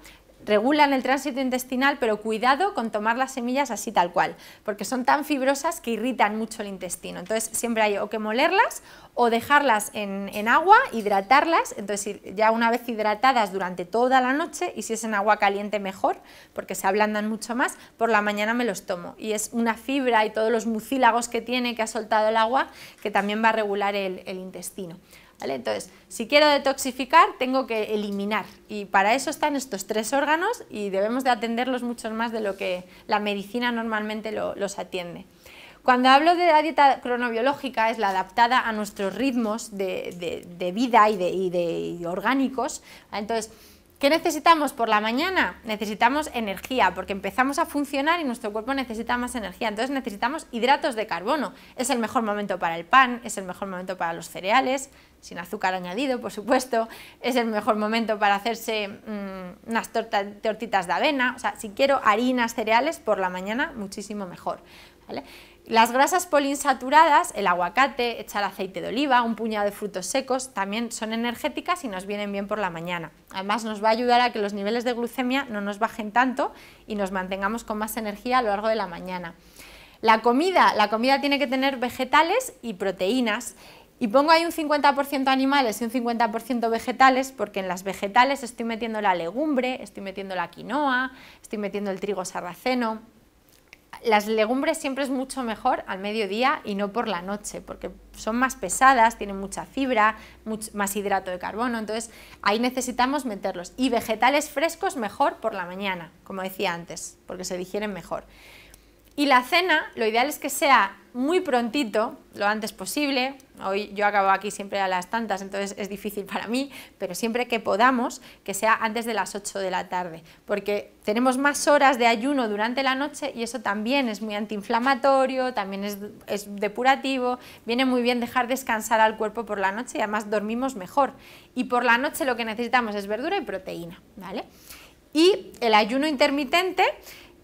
regulan el tránsito intestinal, pero cuidado con tomar las semillas así tal cual, porque son tan fibrosas que irritan mucho el intestino. Entonces siempre hay o que molerlas o dejarlas en, agua, hidratarlas, entonces ya una vez hidratadas durante toda la noche y si es en agua caliente mejor, porque se ablandan mucho más, por la mañana me los tomo. Y es una fibra y todos los mucílagos que tiene, que ha soltado el agua, que también va a regular el intestino. Entonces, si quiero detoxificar, tengo que eliminar y para eso están estos tres órganos y debemos de atenderlos mucho más de lo que la medicina normalmente los atiende. Cuando hablo de la dieta cronobiológica es la adaptada a nuestros ritmos de, vida y de, orgánicos. Entonces, ¿Qué necesitamos por la mañana? Necesitamos energía, porque empezamos a funcionar y nuestro cuerpo necesita más energía. Entonces necesitamos hidratos de carbono. Es el mejor momento para el pan, es el mejor momento para los cereales, sin azúcar añadido, por supuesto. Es el mejor momento para hacerse mm, unas tortitas de avena. O sea, si quiero harinas, cereales, por la mañana muchísimo mejor. ¿vale? Las grasas poliinsaturadas, el aguacate, echar aceite de oliva, un puñado de frutos secos, también son energéticas y nos vienen bien por la mañana. Además nos va a ayudar a que los niveles de glucemia no nos bajen tanto y nos mantengamos con más energía a lo largo de la mañana. La comida, la comida tiene que tener vegetales y proteínas. Y pongo ahí un 50% animales y un 50% vegetales porque en las vegetales estoy metiendo la legumbre, estoy metiendo la quinoa, estoy metiendo el trigo sarraceno, las legumbres siempre es mucho mejor al mediodía y no por la noche, porque son más pesadas, tienen mucha fibra, más hidrato de carbono, entonces ahí necesitamos meterlos. Y vegetales frescos mejor por la mañana, como decía antes, porque se digieren mejor. Y la cena, lo ideal es que sea muy prontito, lo antes posible. Hoy yo acabo aquí siempre a las tantas, entonces es difícil para mí, pero siempre que podamos, que sea antes de las 8 de la tarde, porque tenemos más horas de ayuno durante la noche y eso también es muy antiinflamatorio, también es, es depurativo, viene muy bien dejar descansar al cuerpo por la noche y además dormimos mejor. Y por la noche lo que necesitamos es verdura y proteína, ¿vale? Y el ayuno intermitente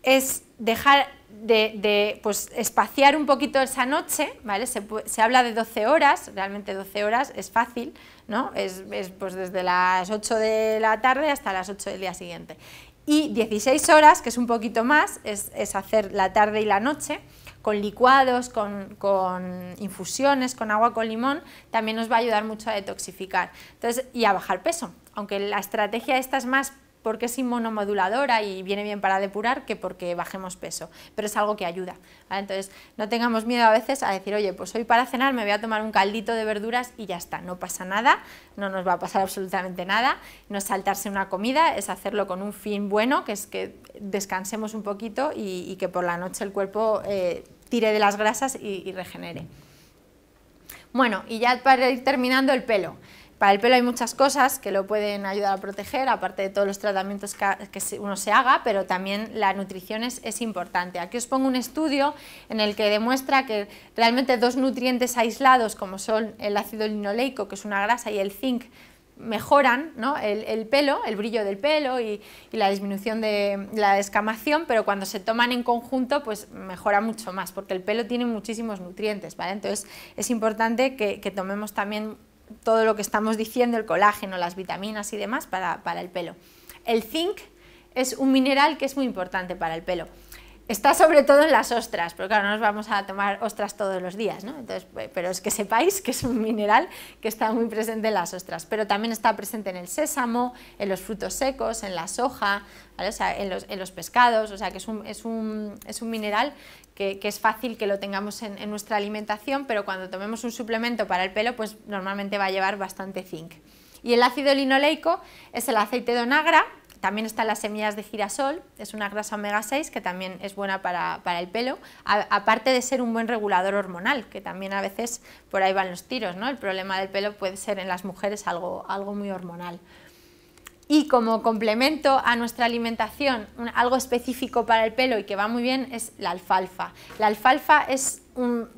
es dejar de, pues, espaciar un poquito esa noche, ¿vale? Se, habla de 12 horas, realmente 12 horas es fácil, ¿no? Es, pues, desde las 8 de la tarde hasta las 8 del día siguiente. Y 16 horas, que es un poquito más, es, hacer la tarde y la noche, con licuados, con, infusiones, con agua con limón, también nos va a ayudar mucho a detoxificar Entonces, y a bajar peso. Aunque la estrategia esta es más porque es inmunomoduladora y viene bien para depurar que porque bajemos peso, pero es algo que ayuda. Entonces, no tengamos miedo a veces a decir, oye, pues hoy para cenar me voy a tomar un caldito de verduras y ya está, no pasa nada, no nos va a pasar absolutamente nada, no es saltarse una comida, es hacerlo con un fin bueno, que es que descansemos un poquito y, que por la noche el cuerpo eh, tire de las grasas y, y regenere. Bueno, y ya para ir terminando el pelo. Para el pelo hay muchas cosas que lo pueden ayudar a proteger, aparte de todos los tratamientos que uno se haga, pero también la nutrición es, importante. Aquí os pongo un estudio en el que demuestra que realmente dos nutrientes aislados, como son el ácido linoleico, que es una grasa, y el zinc, mejoran el, pelo, el brillo del pelo y, la disminución de la descamación, pero cuando se toman en conjunto, pues mejora mucho más, porque el pelo tiene muchísimos nutrientes, ¿vale? Entonces es importante que, que tomemos también todo lo que estamos diciendo, el colágeno, las vitaminas y demás para, el pelo. El zinc es un mineral que es muy importante para el pelo. Está sobre todo en las ostras, porque claro, no nos vamos a tomar ostras todos los días, ¿no? Entonces, pero es que sepáis que es un mineral que está muy presente en las ostras, pero también está presente en el sésamo, en los frutos secos, en la soja, en, los, pescados, o sea que es un, es un mineral que, es fácil que lo tengamos en, nuestra alimentación, pero cuando tomemos un suplemento para el pelo, pues normalmente va a llevar bastante zinc. Y el ácido linoleico es el aceite de onagra, también están las semillas de girasol, es una grasa omega 6 que también es buena para, el pelo, aparte de ser un buen regulador hormonal, que también a veces por ahí van los tiros, ¿no? El problema del pelo puede ser en las mujeres algo muy hormonal. Y como complemento a nuestra alimentación, algo específico para el pelo y que va muy bien es la alfalfa. La alfalfa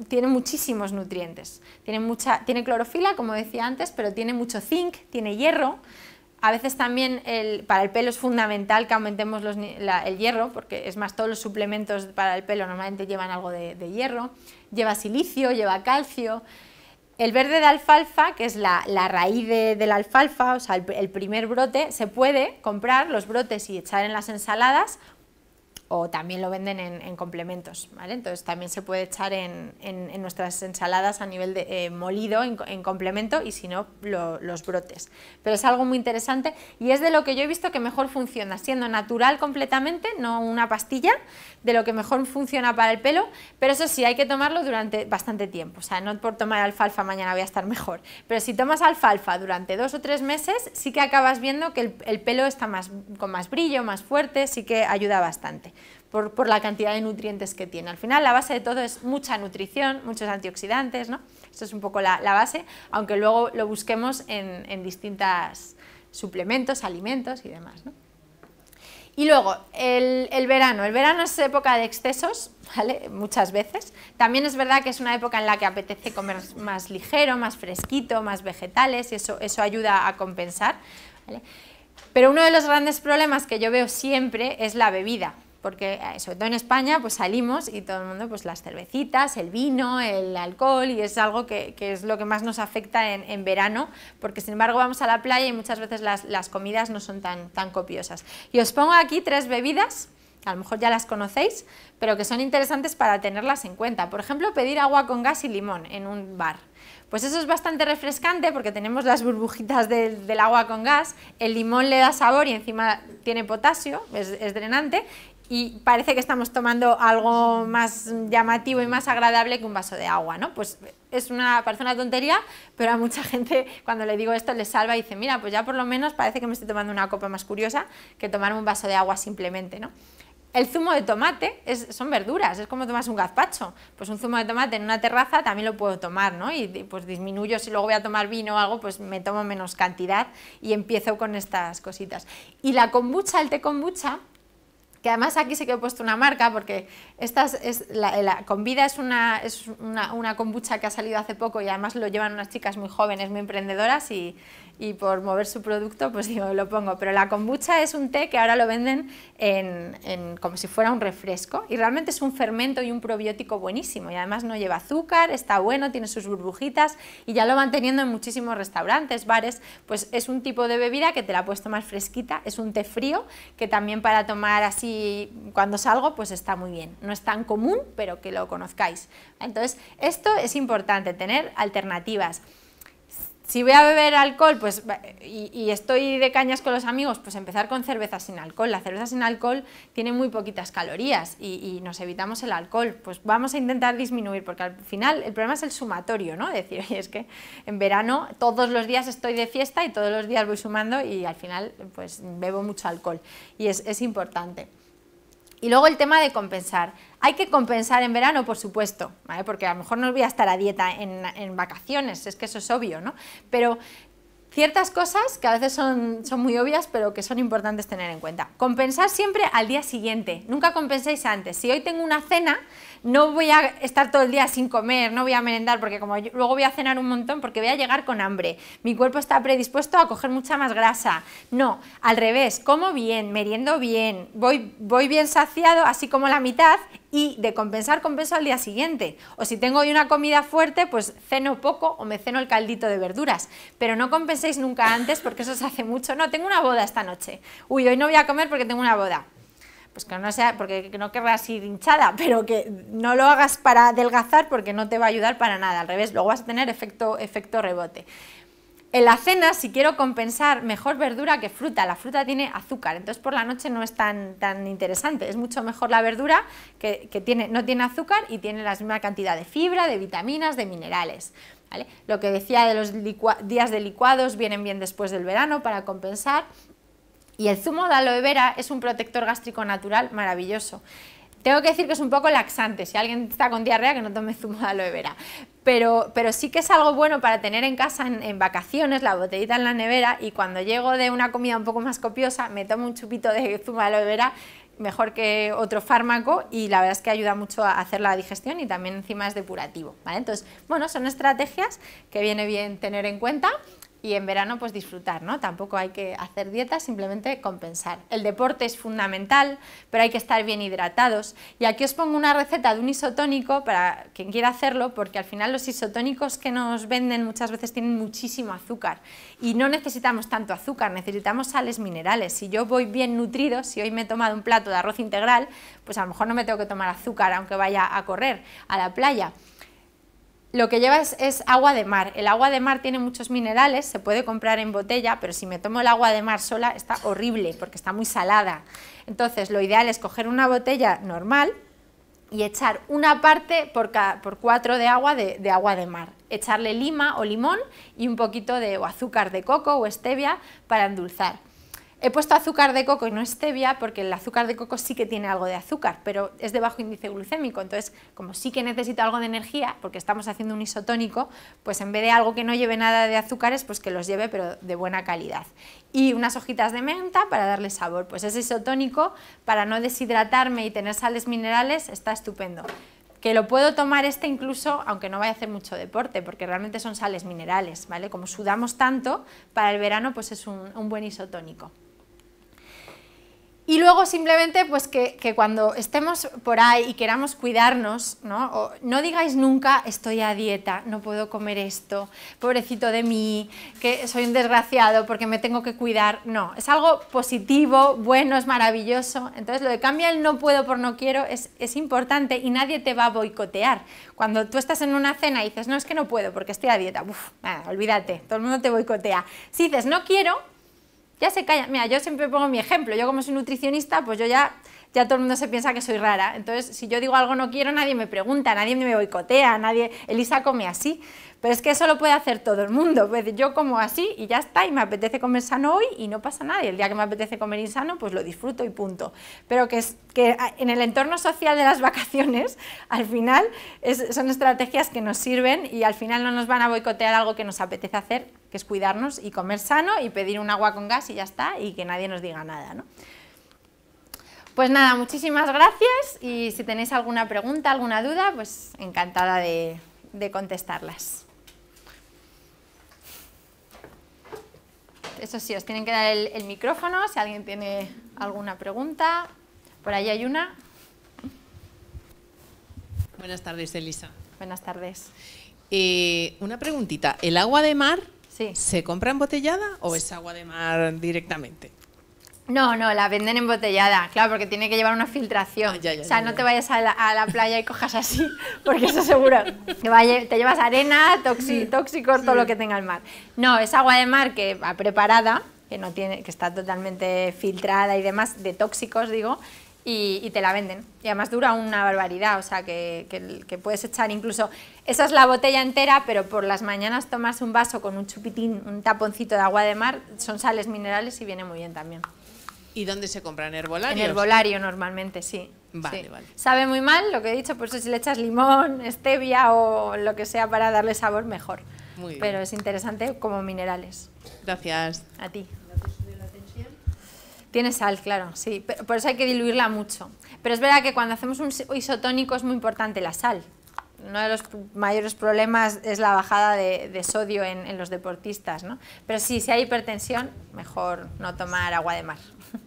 tiene muchísimos nutrientes. Tiene, clorofila, como decía antes, pero tiene mucho zinc, tiene hierro. A veces también para el pelo es fundamental que aumentemos el hierro, porque es más, todos los suplementos para el pelo normalmente llevan algo de hierro. Lleva silicio, lleva calcio, el verde de alfalfa, que es la, raíz de, la alfalfa, o sea, el, el primer brote, se puede comprar los brotes y echar en las ensaladas o también lo venden en, complementos, ¿vale? Entonces también se puede echar en, nuestras ensaladas a nivel de eh, molido, en, complemento, y si no, los brotes. Pero es algo muy interesante y es de lo que yo he visto que mejor funciona, siendo natural completamente, no una pastilla, de lo que mejor funciona para el pelo, pero eso sí, hay que tomarlo durante bastante tiempo, o sea, no por tomar alfalfa mañana voy a estar mejor, pero si tomas alfalfa durante dos o tres meses, sí que acabas viendo que el, el pelo está más, con más brillo, más fuerte, sí que ayuda bastante por, la cantidad de nutrientes que tiene. Al final la base de todo es mucha nutrición, muchos antioxidantes, ¿no? Esto es un poco la, base, aunque luego lo busquemos en, distintos suplementos, alimentos y demás, Y luego, el, verano. El verano es época de excesos, ¿vale? Muchas veces. También es verdad que es una época en la que apetece comer más ligero, más fresquito, más vegetales, y eso, ayuda a compensar. Pero uno de los grandes problemas que yo veo siempre es la bebida porque eh, sobre todo en España pues salimos y todo el mundo pues las cervecitas, el vino, el alcohol y es algo que, que es lo que más nos afecta en, en, verano porque sin embargo vamos a la playa y muchas veces las, las, comidas no son tan, tan copiosas. Y os pongo aquí tres bebidas, a lo mejor ya las conocéis, pero que son interesantes para tenerlas en cuenta. Por ejemplo, pedir agua con gas y limón en un bar. Pues eso es bastante refrescante porque tenemos las burbujitas del, del agua con gas, el limón le da sabor y encima tiene potasio, es, es, drenante, y parece que estamos tomando algo más llamativo y más agradable que un vaso de agua, ¿no? Pues es una, parece una tontería, pero a mucha gente cuando le digo esto le salva y dice, mira, pues ya por lo menos parece que me estoy tomando una copa más curiosa que tomar un vaso de agua simplemente, ¿no? El zumo de tomate son verduras, es como tomas un gazpacho. Pues un zumo de tomate en una terraza también lo puedo tomar, ¿no? Y pues disminuyo, si luego voy a tomar vino o algo, pues me tomo menos cantidad y empiezo con estas cositas. Y la kombucha, el té kombucha, y además aquí sí que he puesto una marca porque esta es, la, con Convida es, una, es una, una kombucha que ha salido hace poco y además lo llevan unas chicas muy jóvenes, muy emprendedoras y, y por mover su producto, pues digo, lo pongo. Pero la kombucha es un té que ahora lo venden en, en, como si fuera un refresco y realmente es un fermento y un probiótico buenísimo. Y además no lleva azúcar, está bueno, tiene sus burbujitas y ya lo van teniendo en muchísimos restaurantes, bares. Pues es un tipo de bebida que te la puesto más fresquita, es un té frío que también para tomar así cuando salgo, pues está muy bien. No es tan común, pero que lo conozcáis. Entonces, esto es importante, tener alternativas si voy a beber alcohol pues, y, estoy de cañas con los amigos, pues empezar con cerveza sin alcohol. La cerveza sin alcohol tiene muy poquitas calorías y, nos evitamos el alcohol. Pues vamos a intentar disminuir, porque al final el problema es el sumatorio, ¿no? Decir, es que en verano todos los días estoy de fiesta y todos los días voy sumando y al final pues bebo mucho alcohol. Y es importante. Y luego el tema de compensar. Hay que compensar en verano, por supuesto, porque a lo mejor no voy a estar a dieta en, vacaciones, es que eso es obvio, ¿no? Pero ciertas cosas que a veces son, son muy obvias, pero que son importantes tener en cuenta. Compensar siempre al día siguiente, nunca compenséis antes. Si hoy tengo una cena, no voy a estar todo el día sin comer, no voy a merendar, porque como luego voy a cenar un montón, porque voy a llegar con hambre. Mi cuerpo está predispuesto a coger mucha más grasa. No, al revés, como bien, meriendo bien, voy, voy bien saciado, así como la mitad, y de compensar compenso al día siguiente. O si tengo hoy una comida fuerte, pues ceno poco o me ceno el caldito de verduras. Pero no compenséis nunca antes porque eso se hace mucho. No, tengo una boda esta noche. Uy, hoy no voy a comer porque tengo una boda pues que no sea, porque no querrás ir hinchada, pero que no lo hagas para adelgazar porque no te va a ayudar para nada, al revés, luego vas a tener efecto, efecto rebote. En la cena, si quiero compensar, mejor verdura que fruta. La fruta tiene azúcar, entonces por la noche no es tan, interesante. Es mucho mejor la verdura que, que tiene, no tiene azúcar y tiene la misma cantidad de fibra, de vitaminas, de minerales. ¿vale? Lo que decía de los días de licuados vienen bien después del verano para compensar. Y el zumo de aloe vera es un protector gástrico natural maravilloso. Tengo que decir que es un poco laxante, si alguien está con diarrea que no tome zumo de aloe vera, pero, pero sí que es algo bueno para tener en casa en, vacaciones, la botellita en la nevera y cuando llego de una comida un poco más copiosa me tomo un chupito de zumo de aloe vera mejor que otro fármaco y la verdad es que ayuda mucho a hacer la digestión y también encima es depurativo, Entonces, bueno, son estrategias que viene bien tener en cuenta y en verano pues disfrutar, ¿no? Tampoco hay que hacer dieta, simplemente compensar. El deporte es fundamental, pero hay que estar bien hidratados. Y aquí os pongo una receta de un isotónico para quien quiera hacerlo, porque al final los isotónicos que nos venden muchas veces tienen muchísimo azúcar y no necesitamos tanto azúcar, necesitamos sales minerales. Si yo voy bien nutrido, si hoy me he tomado un plato de arroz integral, pues a lo mejor no me tengo que tomar azúcar aunque vaya a correr a la playa lo que lleva es, agua de mar. El agua de mar tiene muchos minerales, se puede comprar en botella, pero si me tomo el agua de mar sola está horrible porque está muy salada. Entonces lo ideal es coger una botella normal y echar una parte por, cuatro de agua de, agua de mar. Echarle lima o limón y un poquito de azúcar de coco o stevia para endulzar. He puesto azúcar de coco y no stevia porque el azúcar de coco sí que tiene algo de azúcar, pero es de bajo índice glucémico. Entonces, como sí que necesito algo de energía, porque estamos haciendo un isotónico, pues en vez de algo que no lleve nada de azúcares, pues que los lleve pero de buena calidad. Y unas hojitas de menta para darle sabor. Pues ese isotónico, para no deshidratarme y tener sales minerales, está estupendo que lo puedo tomar este incluso aunque no vaya a hacer mucho deporte, porque realmente son sales minerales, ¿vale? Como sudamos tanto, para el verano pues es un buen isotónico. Y luego simplemente pues que, cuando estemos por ahí y queramos cuidarnos, ¿no? digáis nunca estoy a dieta, no puedo comer esto, pobrecito de mí, que soy un desgraciado porque me tengo que cuidar. No, es algo positivo, bueno, es maravilloso. Entonces lo de cambia el no puedo por no quiero es, importante y nadie te va a boicotear. Cuando tú estás en una cena y dices no es que no puedo porque estoy a dieta, uff, olvídate, todo el mundo te boicotea. Si dices no quiero, ya se calla. Mira, yo siempre pongo mi ejemplo. Yo como soy nutricionista, pues yo ya, ya todo el mundo se piensa que soy rara. Entonces, si yo digo algo no quiero, nadie me pregunta, nadie me boicotea, nadie... Elisa come así. Pero es que eso lo puede hacer todo el mundo. Pues yo como así y ya está, y me apetece comer sano hoy y no pasa nada. Y el día que me apetece comer insano, pues lo disfruto y punto. Pero que, es, que en el entorno social de las vacaciones, al final son estrategias que nos sirven y al final no nos van a boicotear algo que nos apetece hacer, que es cuidarnos y comer sano y pedir un agua con gas y ya está, y que nadie nos diga nada. ¿no? Pues nada, muchísimas gracias y si tenéis alguna pregunta, alguna duda, pues encantada de contestarlas. Eso sí, os tienen que dar el, micrófono si alguien tiene alguna pregunta. Por ahí hay una. Buenas tardes, Elisa. Buenas tardes. Eh, una preguntita. ¿El agua de mar se compra embotellada o es agua de mar directamente? No, no, la venden embotellada, claro, porque tiene que llevar una filtración. Ah, o sea, no te vayas a la, playa y cojas así, porque eso seguro. Te, te llevas arena, tóxicos, todo lo que tenga el mar. No, es agua de mar que va preparada, que, no tiene, que está totalmente filtrada y demás, de tóxicos, digo, y, te la venden. Y además dura una barbaridad, o sea, que, puedes echar incluso, esa es la botella entera, pero por las mañanas tomas un vaso con un chupitín, un taponcito de agua de mar, son sales minerales y viene muy bien también. ¿Y dónde se compran? ¿Herbolarios? En herbolario normalmente, sí. Vale, vale. Sabe muy mal lo que he dicho, por pues eso si le echas limón, stevia o lo que sea para darle sabor, mejor. Muy bien. Pero es interesante como minerales. Gracias. A ti. Tiene sal, claro, sí. por eso hay que diluirla mucho. Pero es verdad que cuando hacemos un isotónico es muy importante la sal. Uno de los mayores problemas es la bajada de, sodio en, en, los deportistas, ¿no? Pero sí, si hay hipertensión, mejor no tomar agua de mar.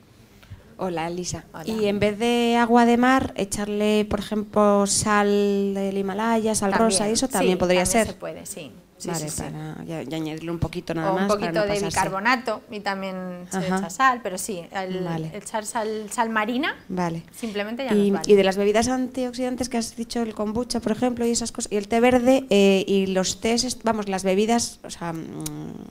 Hola, Elisa. Y en vez de agua de mar, echarle, por ejemplo, sal del Himalaya, sal rosa y eso también podría también ser. Se puede, sí vale, para añadirle un poquito nada Un poquito de bicarbonato y también se sal, pero sí, el, echar sal, sal, marina vale. simplemente ya y, de las bebidas antioxidantes que has dicho, el kombucha, por ejemplo, y esas cosas, y el té verde eh, y los tés, vamos, las bebidas, o sea, mm,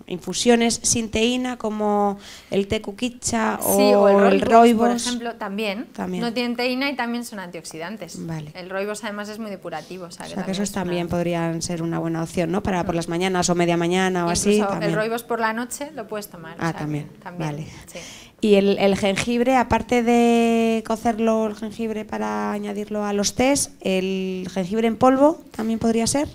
infusiones sin teína como el té cuquicha o, el, roibos. Por ejemplo, también, no tienen teína y también son antioxidantes. El roibos además es muy depurativo. O sea, que, esos también podrían ser una buena opción, ¿no? Para las mañanas o media mañana o así. El roibos por la noche lo puedes tomar. Ah, también. Vale. Y el, jengibre, aparte de cocerlo el jengibre para añadirlo a los tés, el jengibre en polvo también podría ser.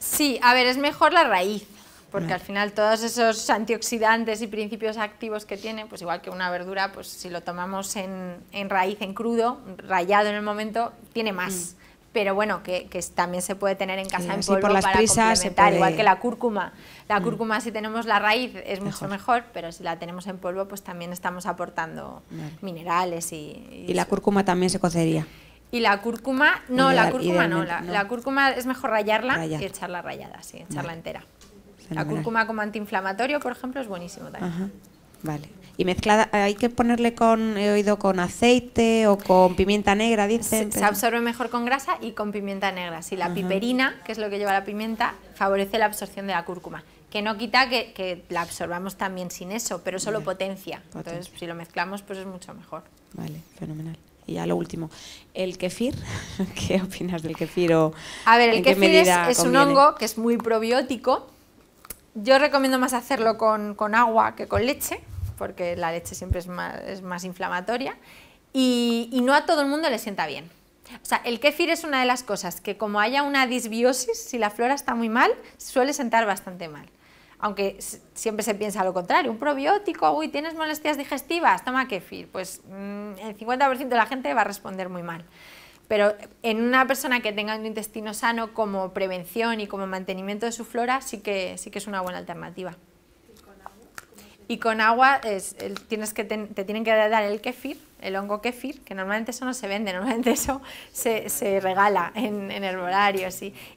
Sí, a ver, es mejor la raíz, porque al final todos esos antioxidantes y principios activos que tiene, pues igual que una verdura, pues si lo tomamos en, raíz, en crudo, rayado en el momento, tiene más. Mm pero bueno, que, también se puede tener en casa en polvo para complementar, igual que la cúrcuma. La mm. cúrcuma, si tenemos la raíz, es mejor. mucho mejor, pero si la tenemos en polvo, pues también estamos aportando minerales y, la cúrcuma también se cocería? Y la cúrcuma, no, la cúrcuma no, la, cúrcuma es mejor rayarla que y echarla rayada, sí, echarla entera. La cúrcuma como antiinflamatorio, por ejemplo, es buenísimo también. Vale y mezclada, hay que ponerle con, he oído, con aceite o con pimienta negra, dicen. Se, absorbe mejor con grasa y con pimienta negra. Si la piperina, que es lo que lleva la pimienta, favorece la absorción de la cúrcuma. Que no quita que, la absorbamos también sin eso, pero solo potencia. Entonces, si lo mezclamos, pues es mucho mejor. Vale, fenomenal. Y ya lo último, el kefir, ¿qué opinas del kefir? O a ver, el kefir es, es un hongo que es muy probiótico. Yo recomiendo más hacerlo con, con agua que con leche, porque la leche siempre es más, inflamatoria, y, no a todo el mundo le sienta bien. O sea, el kéfir es una de las cosas que como haya una disbiosis, si la flora está muy mal, suele sentar bastante mal. Aunque siempre se piensa lo contrario, un probiótico, uy, tienes molestias digestivas, toma kéfir. Pues mm, el 50% de la gente va a responder muy mal. Pero en una persona que tenga un intestino sano como prevención y como mantenimiento de su flora, sí que, sí que es una buena alternativa. Y con agua tienes que te tienen que dar el kefir, el hongo kefir, que normalmente eso no se vende, normalmente eso se, regala en, en el horario,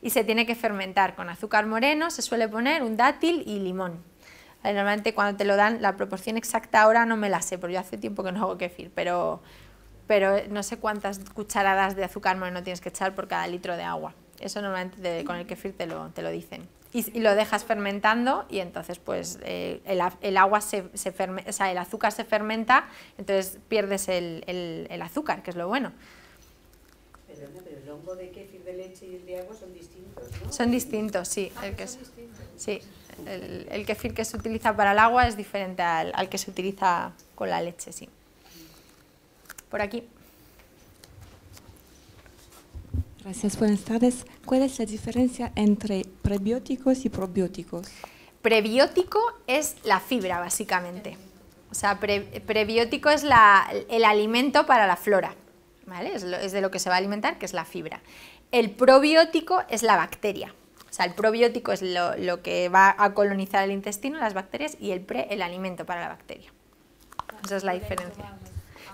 y se tiene que fermentar con azúcar moreno, se suele poner un dátil y limón. Eh, normalmente cuando te lo dan, la proporción exacta ahora no me la sé, porque yo hace tiempo que no hago kefir, pero, pero no sé cuántas cucharadas de azúcar moreno tienes que echar por cada litro de agua. Eso normalmente con el kefir te lo, te lo dicen y, lo dejas fermentando y entonces pues eh, el, agua se, se o sea, el azúcar se fermenta, entonces pierdes el, el, azúcar, que es lo bueno. pero el hongo de kéfir de leche y el de agua son distintos, ¿no? Son distintos, sí. Ah, el que que se utiliza para el agua es diferente al, al que se utiliza con la leche, sí. Por aquí. Gracias, buenas tardes. ¿Cuál es la diferencia entre prebióticos y probióticos? Prebiótico es la fibra, básicamente. O sea, prebiótico es el alimento para la flora, ¿vale? Es, de lo que se va a alimentar, que es la fibra. El probiótico es la bacteria. O sea, el probiótico es lo, lo, que va a colonizar el intestino, las bacterias, y el pre, el alimento para la bacteria. Esa es la diferencia.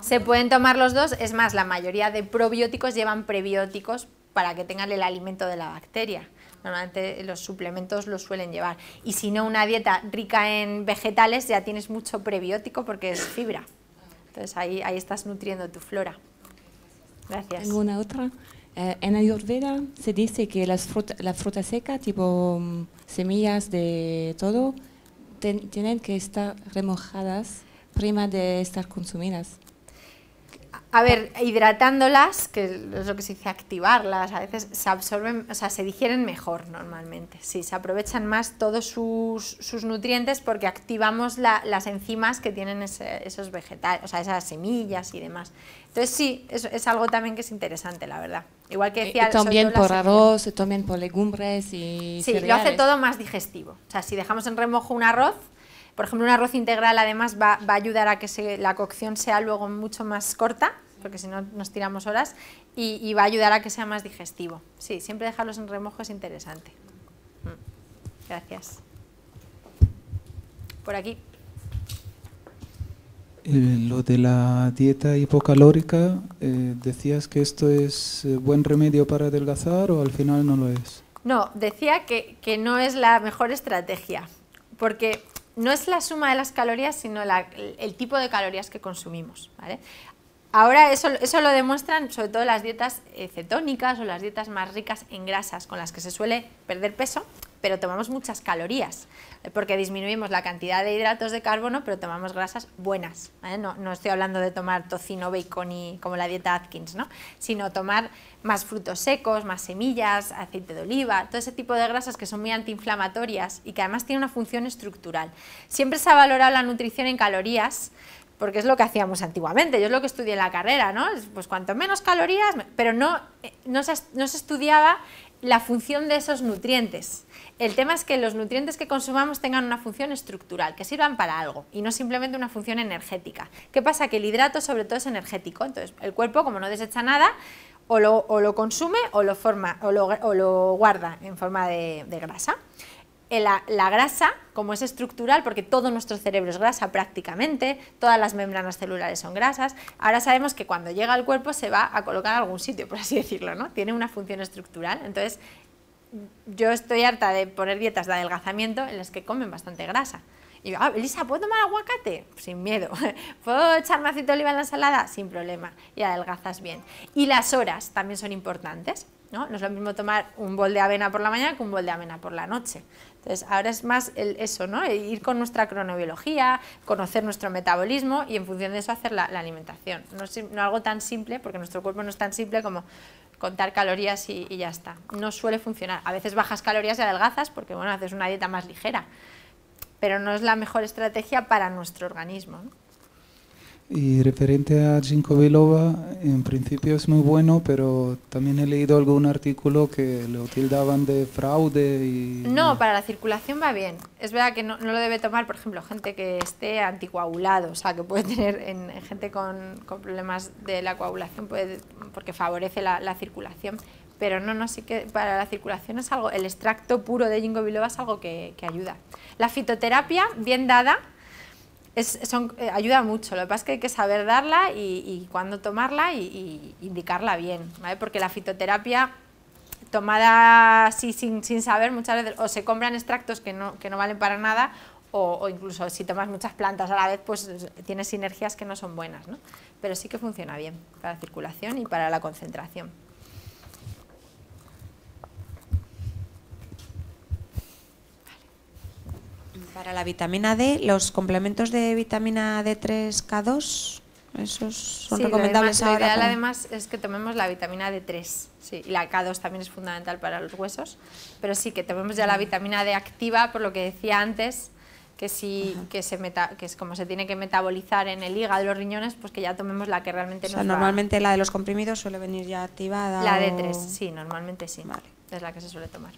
Se pueden tomar los dos, es más, la mayoría de probióticos llevan prebióticos para que tengan el alimento de la bacteria. Normalmente los suplementos los suelen llevar. Y si no, una dieta rica en vegetales ya tienes mucho prebiótico porque es fibra. Entonces ahí, ahí estás nutriendo tu flora. Gracias. ¿Alguna otra? Eh, en Ayurveda se dice que las frutas, la fruta seca, tipo mm, semillas de todo, tienen que estar remojadas prima de estar consumidas. A ver, hidratándolas, que es lo que se dice activarlas, a veces se absorben, o sea, se digieren mejor normalmente. Sí, se aprovechan más todos sus, nutrientes porque activamos las enzimas que tienen esos vegetales, o sea, esas semillas y demás. Entonces sí, es, es algo también que es interesante, la verdad. Igual que eh, decía... Y también por arroz, también por legumbres y... Sí, lo hace todo más digestivo. O sea, si dejamos en remojo un arroz, por ejemplo, un arroz integral además va, a ayudar a que la cocción sea luego mucho más corta porque si no nos tiramos horas, y, va a ayudar a que sea más digestivo. Sí, siempre dejarlos en remojo es interesante. Mm. Gracias. Por aquí. Eh, lo de la dieta hipocalórica, eh, decías que esto es eh, buen remedio para adelgazar o al final no lo es. No, decía que, no es la mejor estrategia, porque no es la suma de las calorías, sino el, el, tipo de calorías que consumimos. ¿vale? Ahora eso, lo demuestran sobre todo las dietas eh, cetónicas o las dietas más ricas en grasas, con las que se suele perder peso, pero tomamos muchas calorías, eh, porque disminuimos la cantidad de hidratos de carbono, pero tomamos grasas buenas. No, estoy hablando de tomar tocino, bacon y como la dieta Atkins, sino tomar más frutos secos, más semillas, aceite de oliva, todo ese tipo de grasas que son muy antiinflamatorias y que además tienen una función estructural. Siempre se ha valorado la nutrición en calorías, porque es lo que hacíamos antiguamente, yo es lo que estudié en la carrera, ¿no? Pues cuanto menos calorías, pero no, eh, no, se, no estudiaba la función de esos nutrientes. El tema es que los nutrientes que consumamos tengan una función estructural, que sirvan para algo y no simplemente una función energética. ¿Qué pasa? Que el hidrato sobre todo es energético, entonces el cuerpo como no desecha nada, o lo, consume o lo, forma, o lo, guarda en forma de grasa. Eh, la, grasa, como es estructural, porque todo nuestro cerebro es grasa prácticamente, todas las membranas celulares son grasas, ahora sabemos que cuando llega al cuerpo se va a colocar a algún sitio, por así decirlo, ¿no? Tiene una función estructural, entonces yo estoy harta de poner dietas de adelgazamiento en las que comen bastante grasa. Y yo, ah, Elisa, ¿puedo tomar aguacate? Sin miedo. ¿Puedo echarme aceite de oliva en la ensalada? Sin problema. Y adelgazas bien. Y las horas también son importantes. ¿no? no es lo mismo tomar un bol de avena por la mañana que un bol de avena por la noche. Entonces, ahora es más eso, ¿no? Ir con nuestra cronobiología, conocer nuestro metabolismo y en función de eso hacer la, alimentación. No, algo tan simple, porque nuestro cuerpo no es tan simple como contar calorías y, ya está. No suele funcionar. A veces bajas calorías y adelgazas porque, bueno, haces una dieta más ligera, pero no es la mejor estrategia para nuestro organismo. Y referente a ginkgo Biloba, en principio es muy bueno, pero también he leído algún artículo que lo tildaban de fraude y... No, para la circulación va bien. Es verdad que no, lo debe tomar, por ejemplo, gente que esté anticoagulado, o sea, que puede tener en, gente con, problemas de la coagulación, puede, porque favorece la, circulación. Pero no, no, sí que para la circulación es algo, el extracto puro de ginkgo Biloba es algo que, que ayuda. La fitoterapia, bien dada, es, eh, ayuda mucho. Lo que pasa es que hay que saber darla y, y cuándo tomarla y, indicarla bien, ¿vale? Porque la fitoterapia tomada sin, sin, saber muchas veces o se compran extractos que no, que no valen para nada o, incluso si tomas muchas plantas a la vez pues tienes sinergias que no son buenas, ¿no? Pero sí que funciona bien para la circulación y para la concentración. Para la vitamina D, los complementos de vitamina D3K2, esos son recomendables Lo ideal además es que tomemos la vitamina D3, sí, y la K2 también es fundamental para los huesos, pero sí que tomemos ya la vitamina D activa, por lo que decía antes, que sí que se meta, que es como se tiene que metabolizar en el hígado, los riñones, pues que ya tomemos la que realmente o sea, normalmente la de los comprimidos suele venir ya activada. La D3, sí, normalmente sí. Es la que se suele tomar.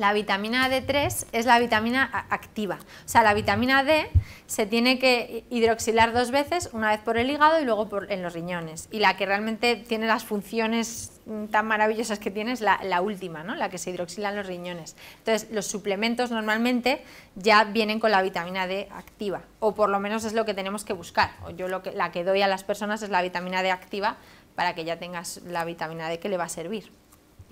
La vitamina D3 es la vitamina activa. O sea, la vitamina D se tiene que hidroxilar dos veces, una vez por el hígado y luego por, en los riñones. Y la que realmente tiene las funciones mm, tan maravillosas que tiene es la, la última, ¿no? la que se hidroxila en los riñones. Entonces, los suplementos normalmente ya vienen con la vitamina D activa, o por lo menos es lo que tenemos que buscar. O yo lo que, la que doy a las personas es la vitamina D activa para que ya tengas la vitamina D que le va a servir.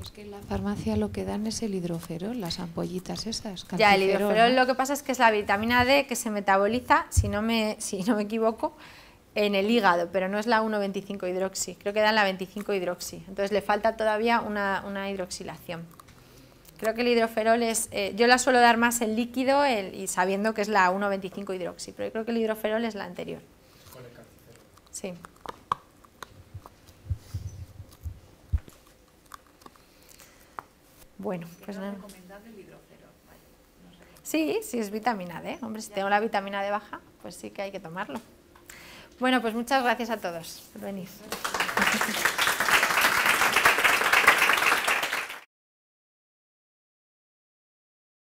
Es que en la farmacia lo que dan es el hidroferol, las ampollitas esas. Ya, el hidroferol lo que pasa es que es la vitamina D que se metaboliza, si no me, si no me equivoco, en el hígado, pero no es la 1,25 hidroxi, creo que dan la 25 hidroxi, entonces le falta todavía una, hidroxilación. Creo que el hidroferol es, eh, yo la suelo dar más en líquido y sabiendo que es la 1,25 hidroxi, pero yo creo que el hidroferol es la anterior. Sí. Bueno, pues Sí, sí es vitamina D. Hombre, si tengo la vitamina D baja, pues sí que hay que tomarlo. Bueno, pues muchas gracias a todos por